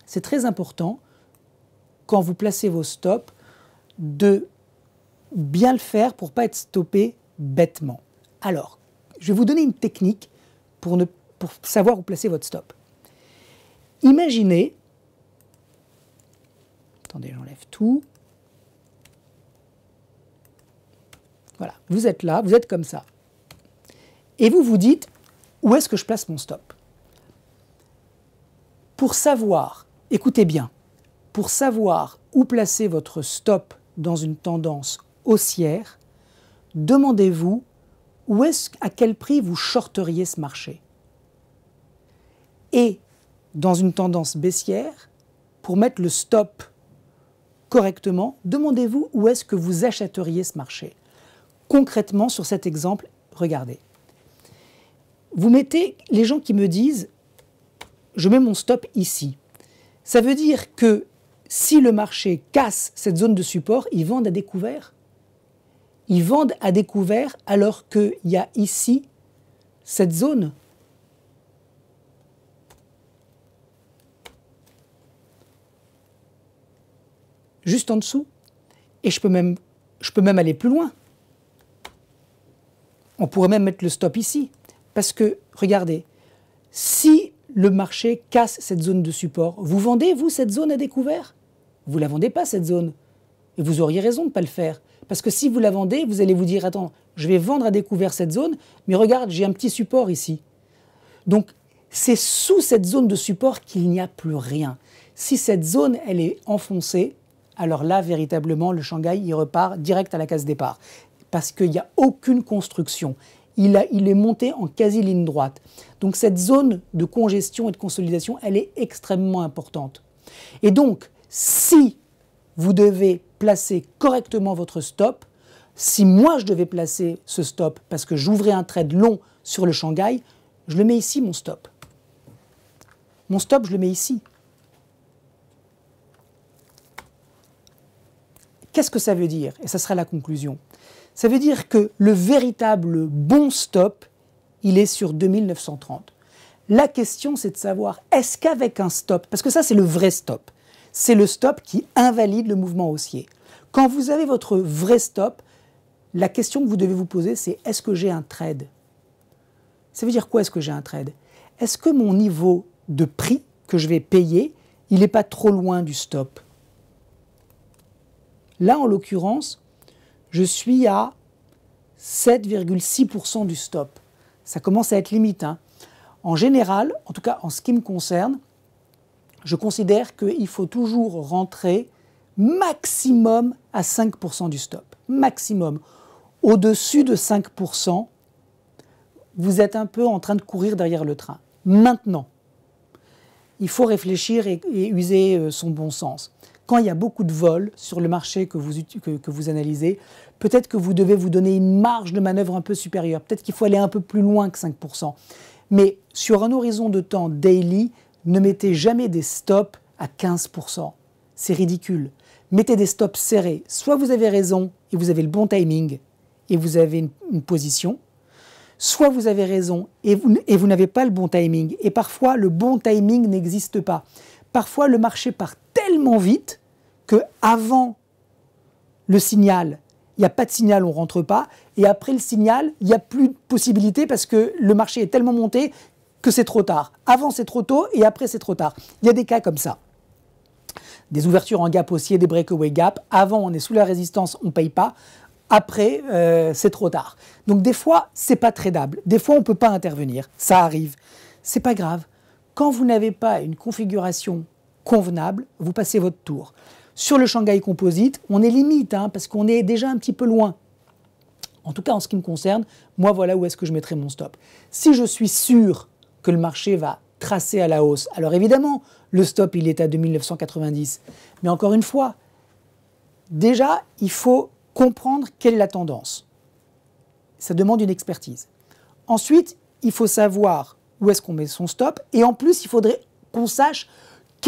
c'est très important, quand vous placez vos stops, de bien le faire pour ne pas être stoppé bêtement. Alors, je vais vous donner une technique pour, ne, pour savoir où placer votre stop. Imaginez, attendez, j'enlève tout. Voilà, vous êtes là, vous êtes comme ça. Et vous vous dites, où est-ce que je place mon stop Pour savoir, écoutez bien, pour savoir où placer votre stop dans une tendance haussière, demandez-vous où est-ce, à quel prix vous shorteriez ce marché. Et dans une tendance baissière, pour mettre le stop correctement, demandez-vous où est-ce que vous achèteriez ce marché. Concrètement, sur cet exemple, regardez. Vous mettez les gens qui me disent je mets mon stop ici. Ça veut dire que si le marché casse cette zone de support, ils vendent à découvert. Ils vendent à découvert alors qu'il y a ici cette zone. Juste en dessous. Et je peux même, je peux même aller plus loin. On pourrait même mettre le stop ici. Parce que, regardez, si le marché casse cette zone de support, vous vendez, vous, cette zone à découvert Vous ne la vendez pas, cette zone. Et vous auriez raison de ne pas le faire. Parce que si vous la vendez, vous allez vous dire, attends, je vais vendre à découvert cette zone, mais regarde, j'ai un petit support ici. Donc, c'est sous cette zone de support qu'il n'y a plus rien. Si cette zone, elle est enfoncée, alors là, véritablement, le Shanghai, il repart direct à la case départ. Parce qu'il n'y a aucune construction il, est monté en quasi-ligne droite. Donc cette zone de congestion et de consolidation, elle est extrêmement importante. Et donc, si vous devez placer correctement votre stop, si moi je devais placer ce stop parce que j'ouvrais un trade long sur le Shanghai, je le mets ici, mon stop. Mon stop, je le mets ici. Qu'est-ce que ça veut dire Et ça sera la conclusion. Ça veut dire que le véritable bon stop, il est sur 2930. La question, c'est de savoir, est-ce qu'avec un stop, parce que ça, c'est le vrai stop, c'est le stop qui invalide le mouvement haussier. Quand vous avez votre vrai stop, la question que vous devez vous poser, c'est est-ce que j'ai un trade Ça veut dire quoi est-ce que j'ai un trade Est-ce que mon niveau de prix que je vais payer, il n'est pas trop loin du stop Là, en l'occurrence, je suis à 7,6% du stop. Ça commence à être limite. Hein. En général, en tout cas en ce qui me concerne, je considère qu'il faut toujours rentrer maximum à 5% du stop. Maximum. Au-dessus de 5%, vous êtes un peu en train de courir derrière le train. Maintenant, il faut réfléchir et, user euh, son bon sens. Quand il y a beaucoup de vols sur le marché que vous, que vous analysez, peut-être que vous devez vous donner une marge de manœuvre un peu supérieure. Peut-être qu'il faut aller un peu plus loin que 5%. Mais sur un horizon de temps daily, ne mettez jamais des stops à 15%. C'est ridicule. Mettez des stops serrés. Soit vous avez raison et vous avez le bon timing et vous avez une, position. Soit vous avez raison et vous, et vous n'avez pas le bon timing. Et parfois, le bon timing n'existe pas. Parfois, le marché part tellement vite que avant le signal il n'y a pas de signal, on ne rentre pas. Et après le signal, il n'y a plus de possibilité parce que le marché est tellement monté que c'est trop tard. Avant, c'est trop tôt et après, c'est trop tard. Il y a des cas comme ça. Des ouvertures en gap haussier, des breakaway gap. Avant, on est sous la résistance, on ne paye pas. Après, euh, c'est trop tard. Donc des fois, c'est pas tradable. Des fois, on ne peut pas intervenir. Ça arrive. C'est pas grave. Quand vous n'avez pas une configuration convenable, vous passez votre tour. Sur le Shanghai Composite, on est limite, hein, parce qu'on est déjà un petit peu loin. En tout cas, en ce qui me concerne, moi, voilà où est-ce que je mettrai mon stop. Si je suis sûr que le marché va tracer à la hausse, alors évidemment, le stop, il est à 2990. Mais encore une fois, déjà, il faut comprendre quelle est la tendance. Ça demande une expertise. Ensuite, il faut savoir où est-ce qu'on met son stop. Et en plus, il faudrait qu'on sache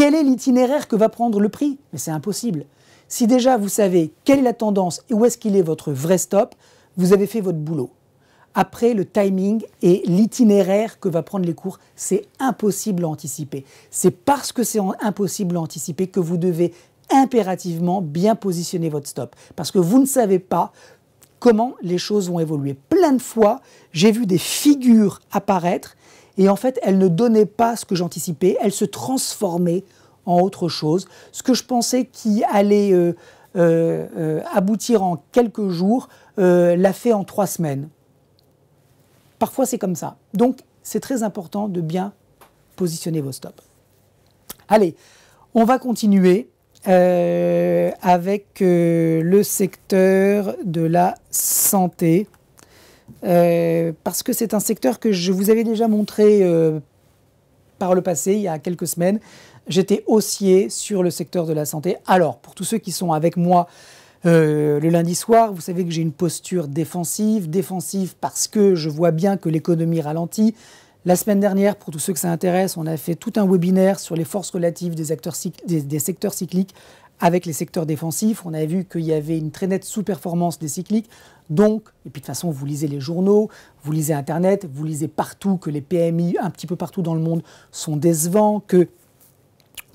quel est l'itinéraire que va prendre le prix Mais c'est impossible. Si déjà vous savez quelle est la tendance et où est-ce qu'il est votre vrai stop, vous avez fait votre boulot. Après, le timing et l'itinéraire que va prendre les cours, c'est impossible à anticiper. C'est parce que c'est impossible à anticiper que vous devez impérativement bien positionner votre stop. Parce que vous ne savez pas comment les choses vont évoluer. Plein de fois, j'ai vu des figures apparaître et en fait, elle ne donnait pas ce que j'anticipais, elle se transformait en autre chose. Ce que je pensais qui allait euh, euh, euh, aboutir en quelques jours l'a fait en trois semaines. Parfois, c'est comme ça. Donc, c'est très important de bien positionner vos stops. Allez, on va continuer avec le secteur de la santé. Euh, parce que c'est un secteur que je vous avais déjà montré euh, par le passé, il y a quelques semaines. J'étais haussier sur le secteur de la santé. Alors, pour tous ceux qui sont avec moi euh, le lundi soir, vous savez que j'ai une posture défensive, défensive parce que je vois bien que l'économie ralentit. La semaine dernière, pour tous ceux que ça intéresse, on a fait tout un webinaire sur les forces relatives des, acteurs, des secteurs cycliques avec les secteurs défensifs. On a vu qu'il y avait une très nette sous-performance des cycliques. Donc, et puis de toute façon, vous lisez les journaux, vous lisez Internet, vous lisez partout que les PMI, un petit peu partout dans le monde, sont décevants, que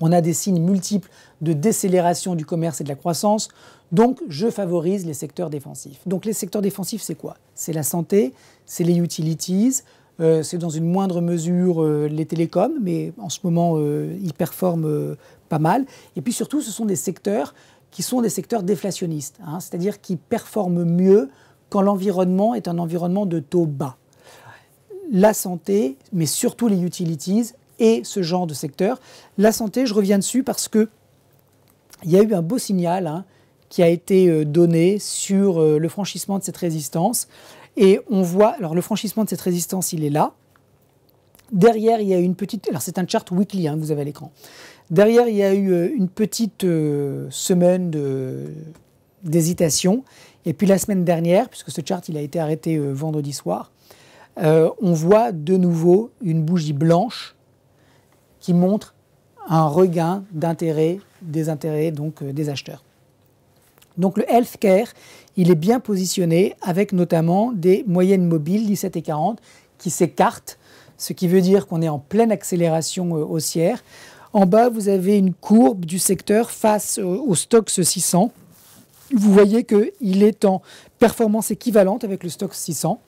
on a des signes multiples de décélération du commerce et de la croissance. Donc, je favorise les secteurs défensifs. Donc, les secteurs défensifs, c'est quoi C'est la santé, c'est les utilities, euh, c'est dans une moindre mesure euh, les télécoms, mais en ce moment, euh, ils performent pas mal. Et puis surtout, ce sont des secteurs qui sont des secteurs déflationnistes, hein, c'est-à-dire qui performent mieux quand l'environnement est un environnement de taux bas. La santé, mais surtout les utilities et ce genre de secteur. La santé, je reviens dessus parce que il y a eu un beau signal hein, qui a été euh, donné sur euh, le franchissement de cette résistance. Et on voit, alors le franchissement de cette résistance, il est là. Derrière, il y a une petite. Alors, c'est un chart weekly hein, vous avez à l'écran. Derrière, il y a eu euh, une petite euh, semaine d'hésitation. Et puis la semaine dernière, puisque ce chart il a été arrêté euh, vendredi soir, on voit de nouveau une bougie blanche qui montre un regain d'intérêt des intérêts donc des acheteurs. Donc le healthcare, il est bien positionné avec notamment des moyennes mobiles 17 et 40 qui s'écartent, ce qui veut dire qu'on est en pleine accélération haussière. En bas, vous avez une courbe du secteur face au stock 600. Vous voyez qu'il est en performance équivalente avec le stock 600.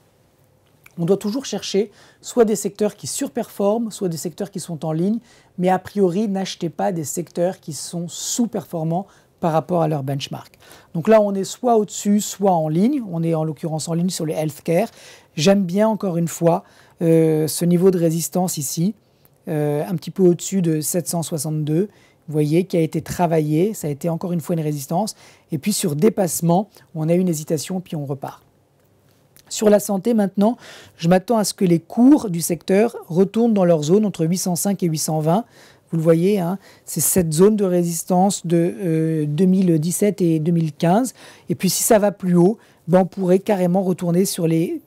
On doit toujours chercher soit des secteurs qui surperforment, soit des secteurs qui sont en ligne, mais a priori, n'achetez pas des secteurs qui sont sous-performants par rapport à leur benchmark. Donc là, on est soit au-dessus, soit en ligne. On est en l'occurrence en ligne sur les healthcare. J'aime bien, encore une fois, euh, ce niveau de résistance ici. Euh, un petit peu au-dessus de 762, vous voyez, qui a été travaillé. Ça a été encore une fois une résistance. Et puis sur dépassement, on a eu une hésitation, puis on repart. Sur la santé maintenant, je m'attends à ce que les cours du secteur retournent dans leur zone entre 805 et 820. Vous le voyez, hein, c'est cette zone de résistance de 2017 euh, et 2015. Et puis si ça va plus haut, ben, on pourrait carrément retourner sur les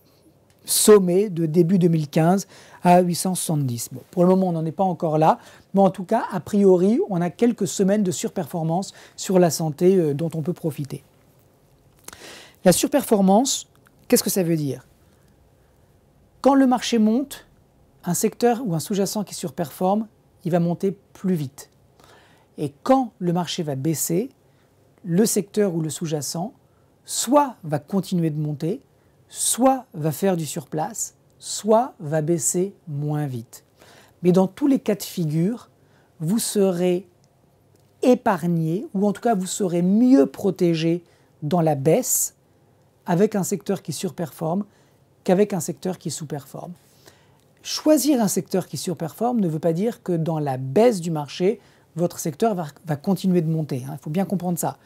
sommets de début 2015 à 870. pour le moment, on n'en est pas encore là, mais en tout cas, a priori, on a quelques semaines de surperformance sur la santé euh, dont on peut profiter. La surperformance, qu'est-ce que ça veut dire Quand le marché monte, un secteur ou un sous-jacent qui surperforme, il va monter plus vite. Et quand le marché va baisser, le secteur ou le sous-jacent soit va continuer de monter, soit va faire du surplace, soit va baisser moins vite. Mais dans tous les cas de figure, vous serez épargné, ou en tout cas vous serez mieux protégé dans la baisse avec un secteur qui surperforme qu'avec un secteur qui sous-performe. Choisir un secteur qui surperforme ne veut pas dire que dans la baisse du marché, votre secteur va, continuer de monter. Hein. Il faut bien comprendre ça.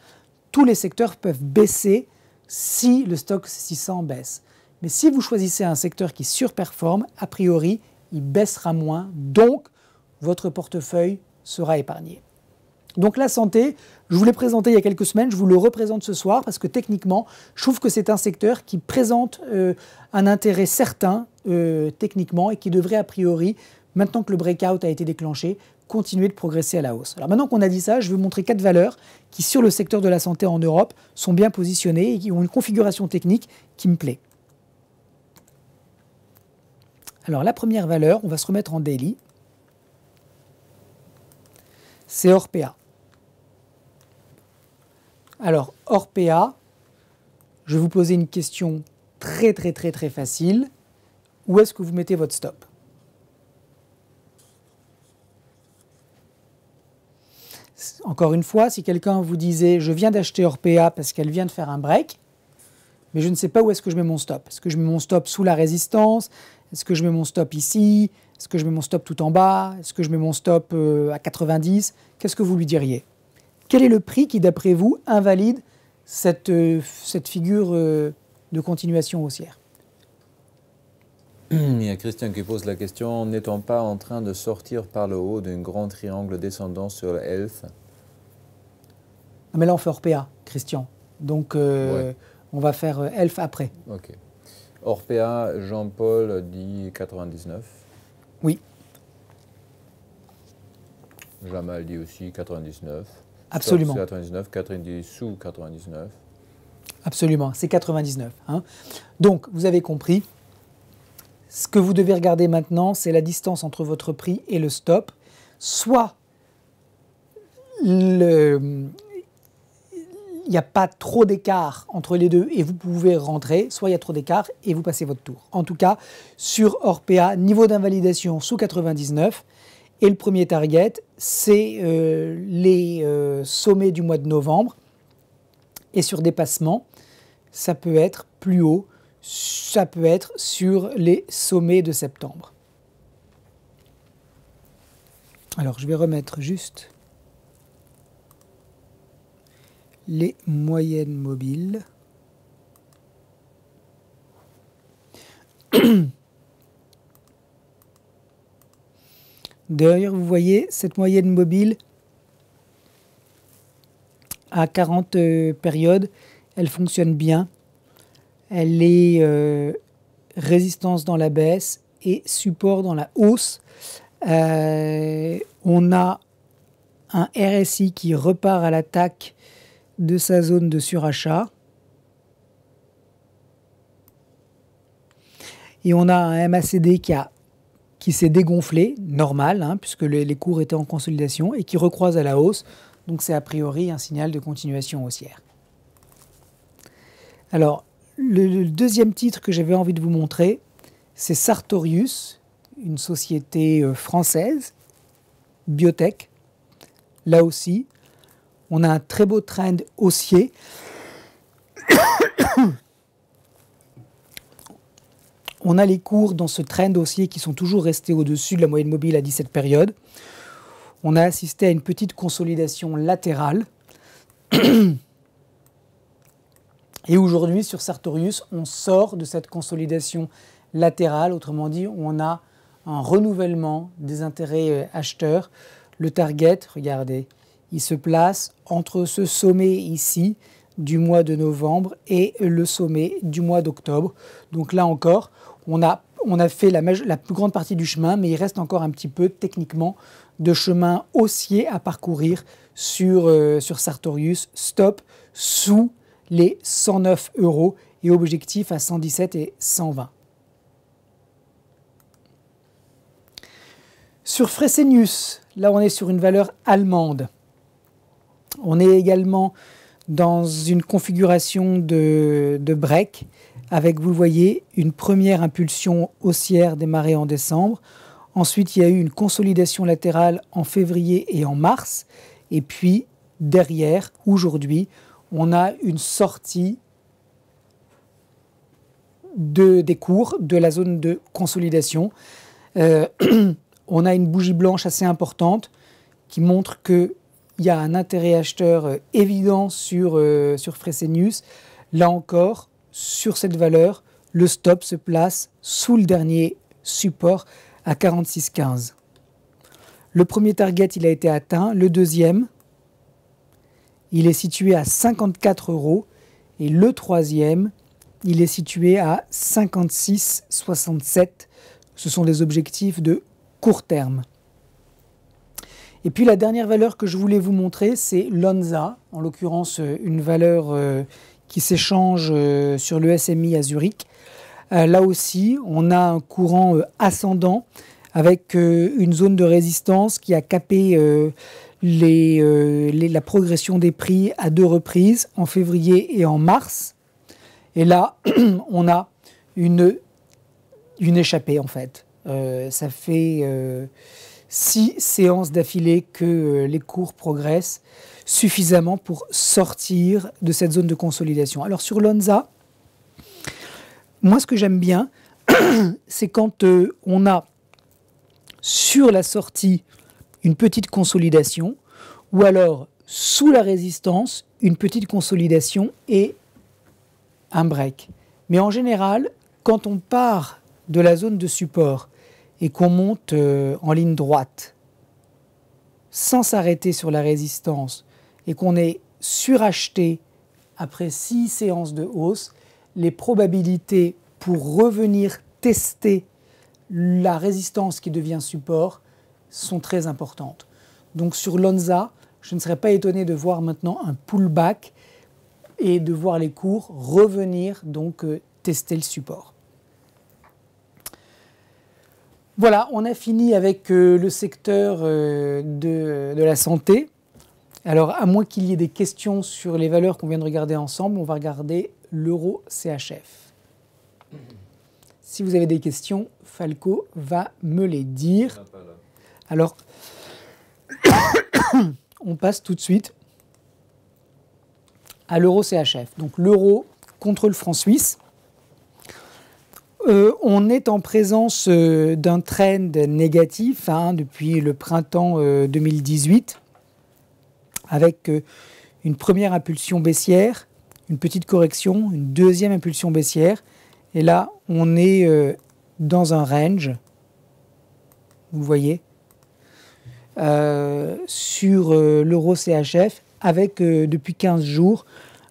Tous les secteurs peuvent baisser si le stock 600 baisse. Mais si vous choisissez un secteur qui surperforme, a priori, il baissera moins, donc votre portefeuille sera épargné. Donc la santé, je vous l'ai présenté il y a quelques semaines, je vous le représente ce soir parce que techniquement, je trouve que c'est un secteur qui présente euh, un intérêt certain euh, techniquement et qui devrait a priori, maintenant que le breakout a été déclenché, continuer de progresser à la hausse. Alors maintenant qu'on a dit ça, je vais vous montrer quatre valeurs qui sur le secteur de la santé en Europe sont bien positionnées et qui ont une configuration technique qui me plaît. Alors la première valeur, on va se remettre en daily. C'est Orpea. Alors Orpea, je vais vous poser une question très très très très facile. Où est-ce que vous mettez votre stop Encore une fois, si quelqu'un vous disait je viens d'acheter Orpea parce qu'elle vient de faire un break, mais je ne sais pas où est-ce que je mets mon stop. Est-ce que je mets mon stop sous la résistance est-ce que je mets mon stop ici Est-ce que je mets mon stop tout en bas Est-ce que je mets mon stop euh, à 90 Qu'est-ce que vous lui diriez Quel est le prix qui, d'après vous, invalide cette, euh, cette figure euh, de continuation haussière hmm, il y a Christian qui pose la question, N'étant pas en train de sortir par le haut d'un grand triangle descendant sur le ah, Mais là, on fait hors Christian. Donc, on va faire ELF après. Ok. Orpea, Jean-Paul dit 99. Oui. Jamal dit aussi 99. Absolument. 99, Catherine sous 99. Absolument, c'est 99. Hein. Donc, vous avez compris. Ce que vous devez regarder maintenant, c'est la distance entre votre prix et le stop. Soit le, il n'y a pas trop d'écart entre les deux et vous pouvez rentrer, soit il y a trop d'écart et vous passez votre tour. En tout cas, sur Orpea, niveau d'invalidation sous 99. Et le premier target, c'est euh, les euh, sommets du mois de novembre. Et sur dépassement, ça peut être plus haut, ça peut être sur les sommets de septembre. Alors je vais remettre juste les moyennes mobiles. D'ailleurs, vous voyez cette moyenne mobile à 40 euh, périodes, elle fonctionne bien. Elle est euh, résistance dans la baisse et support dans la hausse. Euh, on a un RSI qui repart à l'attaque de sa zone de surachat. Et on a un MACD qui, qui s'est dégonflé, normal, hein, puisque les, cours étaient en consolidation, et qui recroise à la hausse. Donc c'est a priori un signal de continuation haussière. Alors, le deuxième titre que j'avais envie de vous montrer, c'est Sartorius, une société euh, française, biotech. Là aussi, on a un très beau trend haussier. on a les cours dans ce trend haussier qui sont toujours restés au-dessus de la moyenne mobile à 17 périodes. On a assisté à une petite consolidation latérale. Et aujourd'hui, sur Sartorius, on sort de cette consolidation latérale. Autrement dit, on a un renouvellement des intérêts euh, acheteurs. Le target, regardez, il se place entre ce sommet ici du mois de novembre et le sommet du mois d'octobre. Donc là encore, on a, on a fait la, la, plus grande partie du chemin, mais il reste encore un petit peu techniquement de chemin haussier à parcourir sur, euh, sur Sartorius. Stop sous les 109 euros et objectif à 117 et 120. Sur Fresenius, là on est sur une valeur allemande. On est également dans une configuration de, break avec, vous le voyez, une première impulsion haussière démarrée en décembre. Ensuite, il y a eu une consolidation latérale en février et en mars. Et puis, derrière, aujourd'hui, on a une sortie de, des cours de la zone de consolidation. Euh, on a une bougie blanche assez importante qui montre que il y a un intérêt acheteur euh, évident sur, euh, sur Fresenius. Là encore, sur cette valeur, le stop se place sous le dernier support à 46,15. Le premier target, il a été atteint. Le deuxième, il est situé à 54 euros. Et le troisième, il est situé à 56,67. Ce sont des objectifs de court terme. Et puis la dernière valeur que je voulais vous montrer, c'est l'ONZA, en l'occurrence euh, une valeur euh, qui s'échange euh, sur le SMI à Zurich. là aussi, on a un courant ascendant avec une zone de résistance qui a capé la progression des prix à deux reprises, en février et en mars. Et là, on a une, une échappée en fait. ça fait six séances d'affilée que euh, les cours progressent suffisamment pour sortir de cette zone de consolidation. Alors sur l'ONSA, moi ce que j'aime bien, c'est quand euh, on a sur la sortie une petite consolidation, ou alors sous la résistance, une petite consolidation et un break. Mais en général, quand on part de la zone de support et qu'on monte euh, en ligne droite, sans s'arrêter sur la résistance, et qu'on est suracheté après six séances de hausse, les probabilités pour revenir tester la résistance qui devient support sont très importantes. Donc sur l'ONSA, je ne serais pas étonné de voir maintenant un pullback et de voir les cours revenir donc euh, tester le support. Voilà, on a fini avec euh, le secteur euh, de, de, la santé. Alors, à moins qu'il y ait des questions sur les valeurs qu'on vient de regarder ensemble, on va regarder l'euro CHF. Si vous avez des questions, Falco va me les dire. Alors, on passe tout de suite à l'euro CHF. Donc, l'euro contre le franc suisse. Euh, on est en présence euh, d'un trend négatif hein, depuis le printemps 2018, euh, avec une première impulsion baissière, une petite correction, une deuxième impulsion baissière. Et là, on est dans un range, vous voyez, sur l'euro CHF, avec depuis 15 jours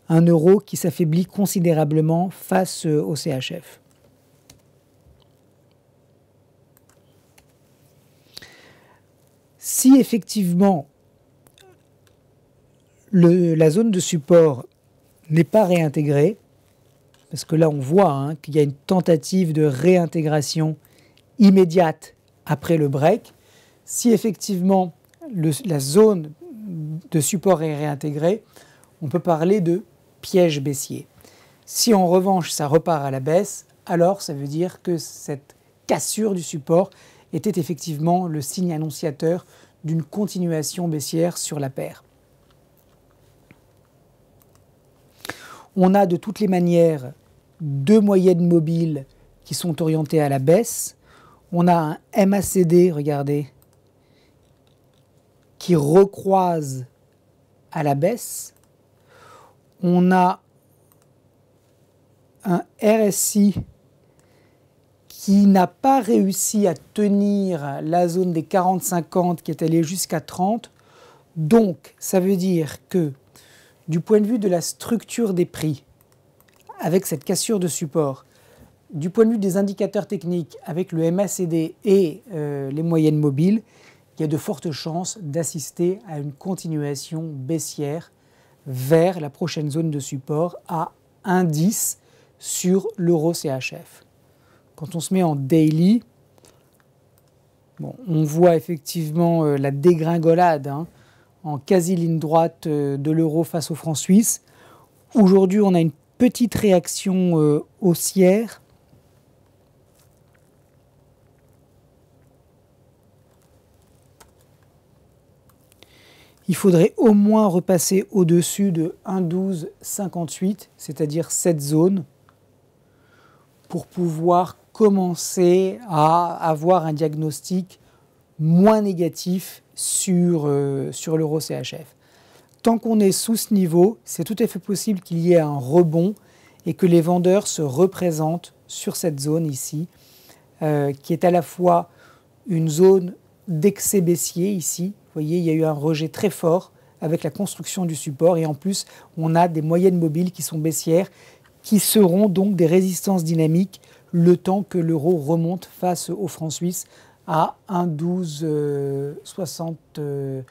un euro qui s'affaiblit considérablement face au CHF. si effectivement la zone de support n'est pas réintégrée, parce que là on voit hein, qu'il y a une tentative de réintégration immédiate après le break, si effectivement la zone de support est réintégrée, on peut parler de piège baissier. Si en revanche ça repart à la baisse, alors ça veut dire que cette cassure du support était effectivement le signe annonciateur d'une continuation baissière sur la paire. On a de toutes les manières deux moyennes mobiles qui sont orientées à la baisse. On a un MACD, regardez, qui recroise à la baisse. On a un RSI qui n'a pas réussi à tenir la zone des 40-50 qui est allée jusqu'à 30. Donc, ça veut dire que du point de vue de la structure des prix, avec cette cassure de support, du point de vue des indicateurs techniques, avec le MACD et euh, les moyennes mobiles, il y a de fortes chances d'assister à une continuation baissière vers la prochaine zone de support à indice sur l'euro CHF. Quand on se met en daily, on voit effectivement euh, la dégringolade hein, en quasi-ligne droite euh, de l'euro face au franc suisse. Aujourd'hui, on a une petite réaction euh, haussière. il faudrait au moins repasser au-dessus de 1,1258, c'est-à-dire cette zone, pour pouvoir commencer à avoir un diagnostic moins négatif sur, euh, l'euro CHF. Tant qu'on est sous ce niveau, c'est tout à fait possible qu'il y ait un rebond et que les vendeurs se représentent sur cette zone ici, euh, qui est à la fois une zone d'excès baissier ici. Vous voyez, il y a eu un rejet très fort avec la construction du support et en plus, on a des moyennes mobiles qui sont baissières, qui seront donc des résistances dynamiques le temps que l'euro remonte face au franc suisse à 1,1260. Euh,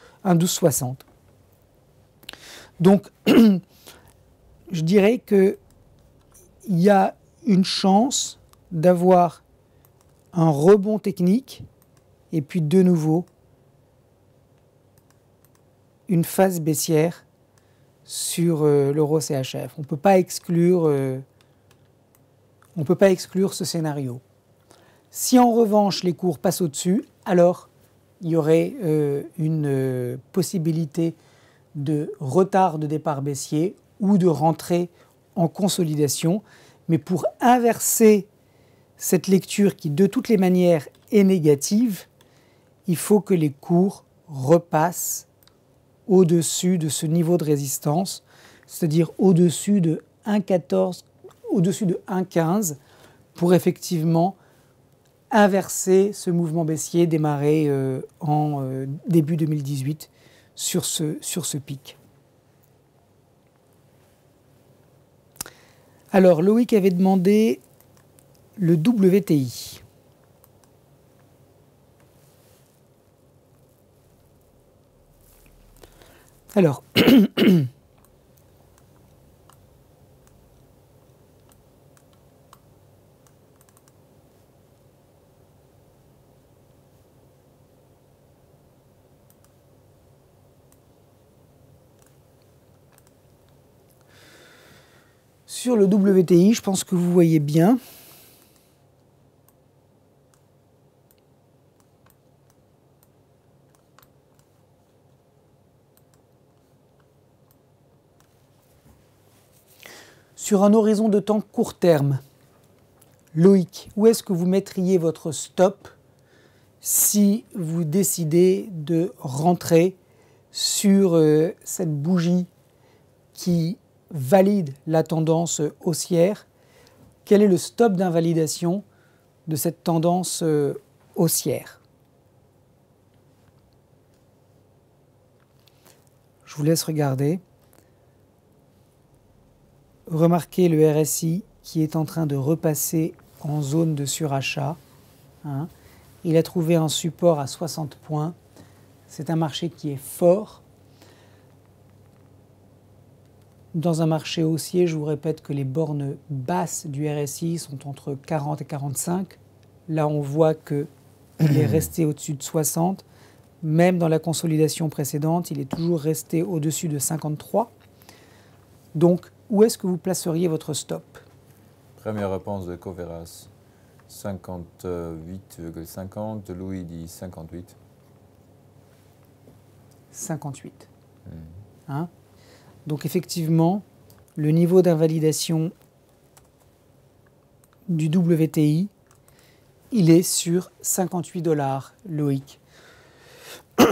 Donc, je dirais qu'il y a une chance d'avoir un rebond technique et puis de nouveau une phase baissière sur euh, l'euro CHF. On ne peut pas exclure euh, on ne peut pas exclure ce scénario. Si en revanche les cours passent au-dessus, alors il y aurait euh, une euh, possibilité de retard de départ baissier ou de rentrée en consolidation. Mais pour inverser cette lecture qui de toutes les manières est négative, il faut que les cours repassent au-dessus de ce niveau de résistance, c'est-à-dire au-dessus de 1,14 au-dessus de 1,15 pour effectivement inverser ce mouvement baissier démarré euh, en euh, début 2018 sur ce, sur ce pic. Alors Loïc avait demandé le WTI. Alors, le WTI, je pense que vous voyez bien. Sur un horizon de temps court terme, Loïc, où est-ce que vous mettriez votre stop si vous décidez de rentrer sur euh, cette bougie qui valide la tendance haussière, quel est le stop d'invalidation de cette tendance euh, haussière Je vous laisse regarder. Remarquez le RSI qui est en train de repasser en zone de surachat. Hein. Il a trouvé un support à 60 points. C'est un marché qui est fort, Dans un marché haussier, je vous répète que les bornes basses du RSI sont entre 40 et 45. Là, on voit qu'il est resté au-dessus de 60. Même dans la consolidation précédente, il est toujours resté au-dessus de 53. Donc, où est-ce que vous placeriez votre stop Première réponse de Coveras, 58,50. Louis dit 58. 58. Hmm. Hein donc effectivement, le niveau d'invalidation du WTI, il est sur 58 dollars, Loïc.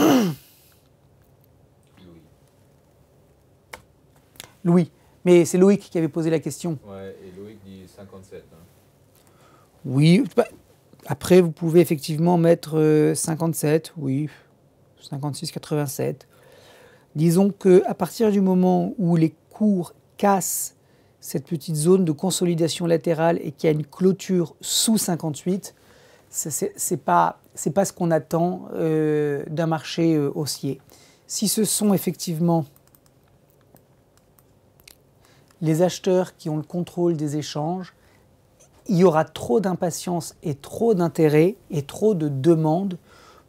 Louis. Mais c'est Loïc qui avait posé la question. Ouais, et Loïc dit 57. Hein. Oui, bah, après vous pouvez effectivement mettre 57, euh, oui, 56, 87. Disons qu'à partir du moment où les cours cassent cette petite zone de consolidation latérale et qu'il y a une clôture sous 58, ce n'est pas, ce qu'on attend euh, d'un marché euh, haussier. Si ce sont effectivement les acheteurs qui ont le contrôle des échanges, il y aura trop d'impatience et trop d'intérêt et trop de demandes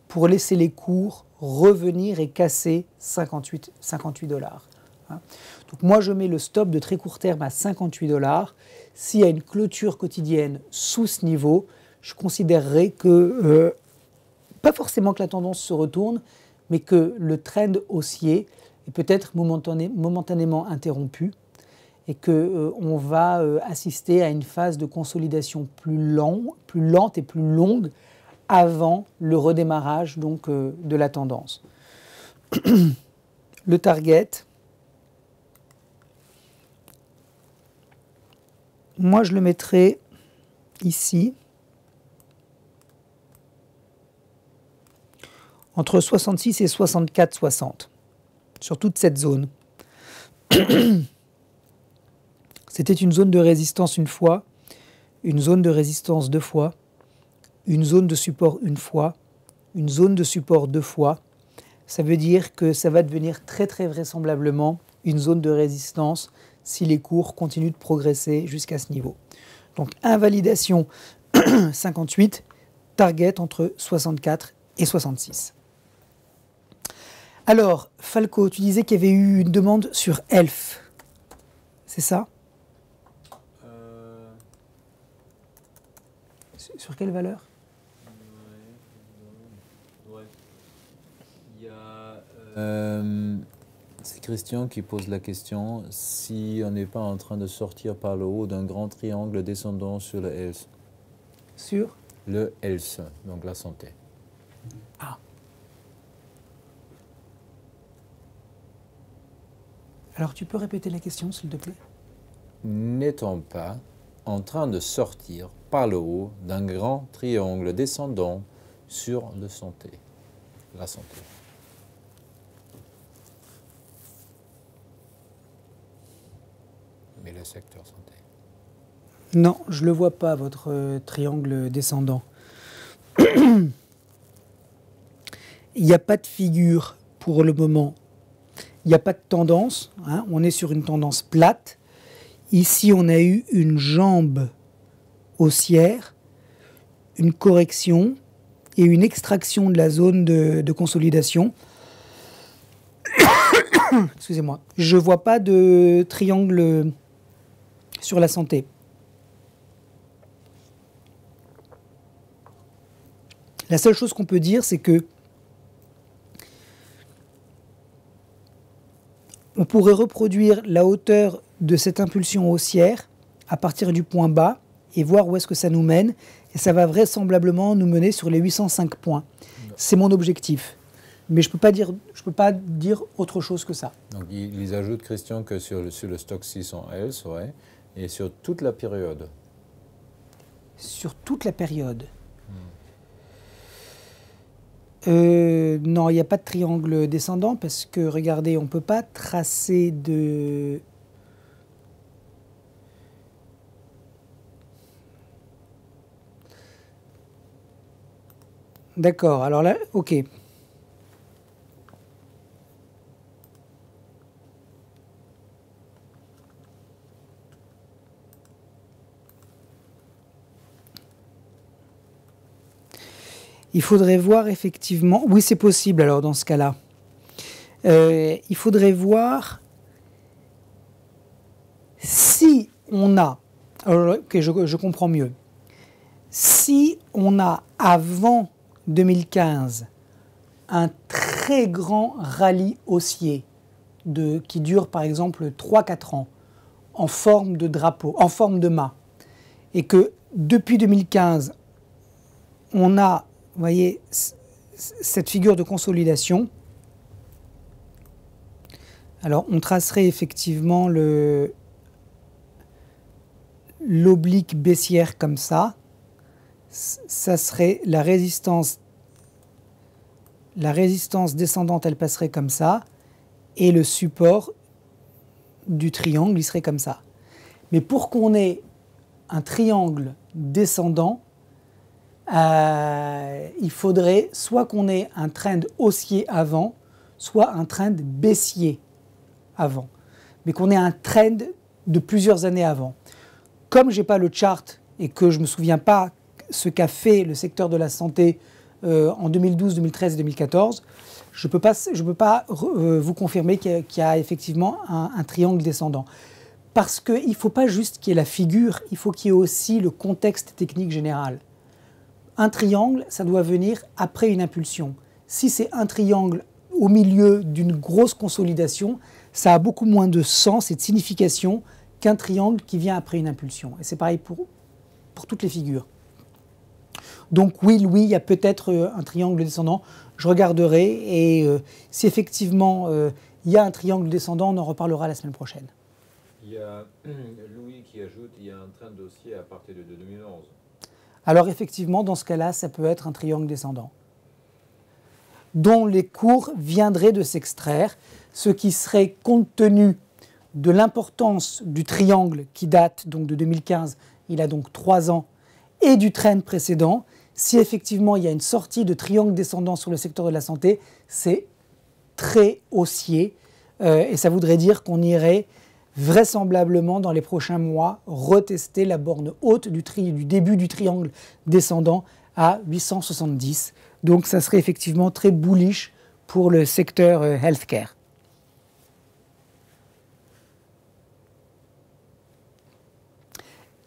pour laisser les cours revenir et casser 58, 58 dollars. Hein. Donc moi, je mets le stop de très court terme à 58 dollars. S'il y a une clôture quotidienne sous ce niveau, je considérerais que, euh, pas forcément que la tendance se retourne, mais que le trend haussier est peut-être momentanément interrompu et qu'on euh, va euh, assister à une phase de consolidation plus, plus lente et plus longue avant le redémarrage donc, euh, de la tendance. le target, moi je le mettrai ici, entre 66 et 64,60, sur toute cette zone. C'était une zone de résistance une fois, une zone de résistance deux fois, une zone de support une fois, une zone de support deux fois, ça veut dire que ça va devenir très très vraisemblablement une zone de résistance si les cours continuent de progresser jusqu'à ce niveau. Donc invalidation 58, target entre 64 et 66. Alors, Falco, tu disais qu'il y avait eu une demande sur ELF. C'est ça euh. Sur quelle valeur Euh, c'est Christian qui pose la question si on n'est pas en train de sortir par le haut d'un grand triangle descendant sur le health. Sur Le health, donc la santé. Ah. Alors tu peux répéter la question, s'il te plaît N'étant pas en train de sortir par le haut d'un grand triangle descendant sur le santé, la santé. mais le secteur santé. Non, je ne le vois pas, votre euh, triangle descendant. Il n'y a pas de figure pour le moment. Il n'y a pas de tendance. Hein. On est sur une tendance plate. Ici, on a eu une jambe haussière, une correction et une extraction de la zone de, de consolidation. Excusez-moi. Je ne vois pas de triangle sur la santé. La seule chose qu'on peut dire, c'est que on pourrait reproduire la hauteur de cette impulsion haussière à partir du point bas et voir où est-ce que ça nous mène. Et ça va vraisemblablement nous mener sur les 805 points. C'est mon objectif. Mais je ne peux, pas dire, peux pas dire autre chose que ça. Donc ils ajoutent, Christian, que sur le, le stock 600 L, ouais, et sur toute la période. Sur toute la période hmm. euh, Non, il n'y a pas de triangle descendant parce que, regardez, on ne peut pas tracer de... D'accord, alors là, ok. Il faudrait voir effectivement. Oui, c'est possible alors dans ce cas-là. Euh, il faudrait voir si on a. ok, je, comprends mieux. Si on a avant 2015 un très grand rallye haussier de, qui dure par exemple 3-4 ans en forme de drapeau, en forme de mât, et que depuis 2015, on a voyez, cette figure de consolidation, alors on tracerait effectivement le l'oblique baissière comme ça. Ça serait la résistance la résistance descendante, elle passerait comme ça et le support du triangle, il serait comme ça. Mais pour qu'on ait un triangle descendant, euh, il faudrait soit qu'on ait un trend haussier avant, soit un trend baissier avant, mais qu'on ait un trend de plusieurs années avant. Comme je n'ai pas le chart et que je ne me souviens pas ce qu'a fait le secteur de la santé euh, en 2012, 2013 et 2014, je ne peux pas, euh, vous confirmer qu'il y, a effectivement un, un triangle descendant. Parce qu'il ne faut pas juste qu'il y ait la figure, il faut qu'il y ait aussi le contexte technique général. Un triangle, ça doit venir après une impulsion. Si c'est un triangle au milieu d'une grosse consolidation, ça a beaucoup moins de sens et de signification qu'un triangle qui vient après une impulsion. Et c'est pareil pour, pour toutes les figures. Donc oui, oui, il y a peut-être euh, un triangle descendant. Je regarderai et euh, si effectivement euh, il y a un triangle descendant, on en reparlera la semaine prochaine. Il y a Louis qui ajoute il y a un train de dossier à partir de 2011 alors effectivement, dans ce cas-là, ça peut être un triangle descendant, dont les cours viendraient de s'extraire, ce qui serait compte tenu de l'importance du triangle qui date donc de 2015, il a donc trois ans, et du train précédent, si effectivement il y a une sortie de triangle descendant sur le secteur de la santé, c'est très haussier, euh, et ça voudrait dire qu'on irait vraisemblablement dans les prochains mois retester la borne haute du, tri, du début du triangle descendant à 870. Donc ça serait effectivement très bullish pour le secteur euh, healthcare.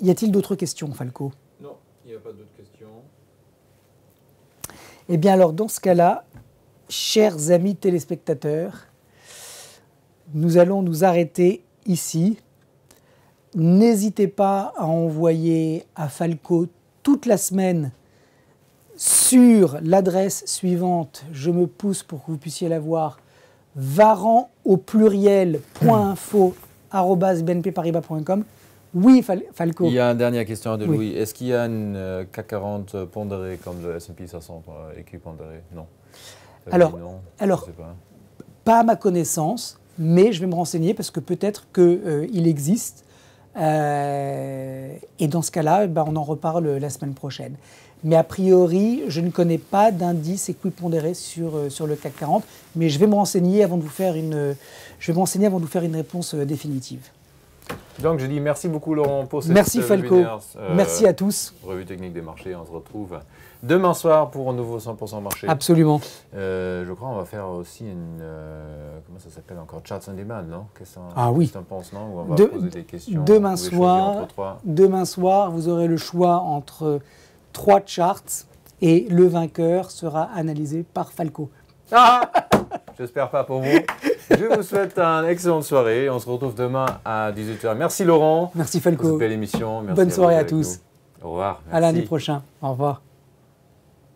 Y a-t-il d'autres questions, Falco Non, il n'y a pas d'autres questions. Eh bien alors, dans ce cas-là, chers amis téléspectateurs, nous allons nous arrêter ici. N'hésitez pas à envoyer à Falco toute la semaine sur l'adresse suivante, je me pousse pour que vous puissiez la voir, varan au pluriel, pluriel.info.bnpparibas.com. Oui, Falco. Il y a une dernière question de Louis. Est-ce qu'il y a une euh, k CAC 40 pondérée comme le S&P 500 euh, pondérée euh, Non. Alors, alors pas. pas à ma connaissance mais je vais me renseigner parce que peut-être qu'il euh, existe. Euh, et dans ce cas-là, eh ben, on en reparle la semaine prochaine. Mais a priori, je ne connais pas d'indice équipondéré sur, euh, sur le CAC 40, mais je vais me renseigner avant de vous faire une, je vais avant de vous faire une réponse définitive. Donc je dis merci beaucoup Laurent pour cette Merci Falco, merci à tous. Revue technique des marchés, on se retrouve demain soir pour un nouveau 100% marché. Absolument. Euh, je crois qu'on va faire aussi une. Euh, comment ça s'appelle encore Charts on Demand, non Ah oui. on va poser des questions. Demain soir, demain soir, vous aurez le choix entre trois charts et le vainqueur sera analysé par Falco. Ah J'espère pas pour vous. Je vous souhaite une excellente soirée. On se retrouve demain à 18h. Merci Laurent. Merci Falco. Pour cette belle émission. Bonne soirée à, tous. Au revoir. À lundi prochain. Au revoir.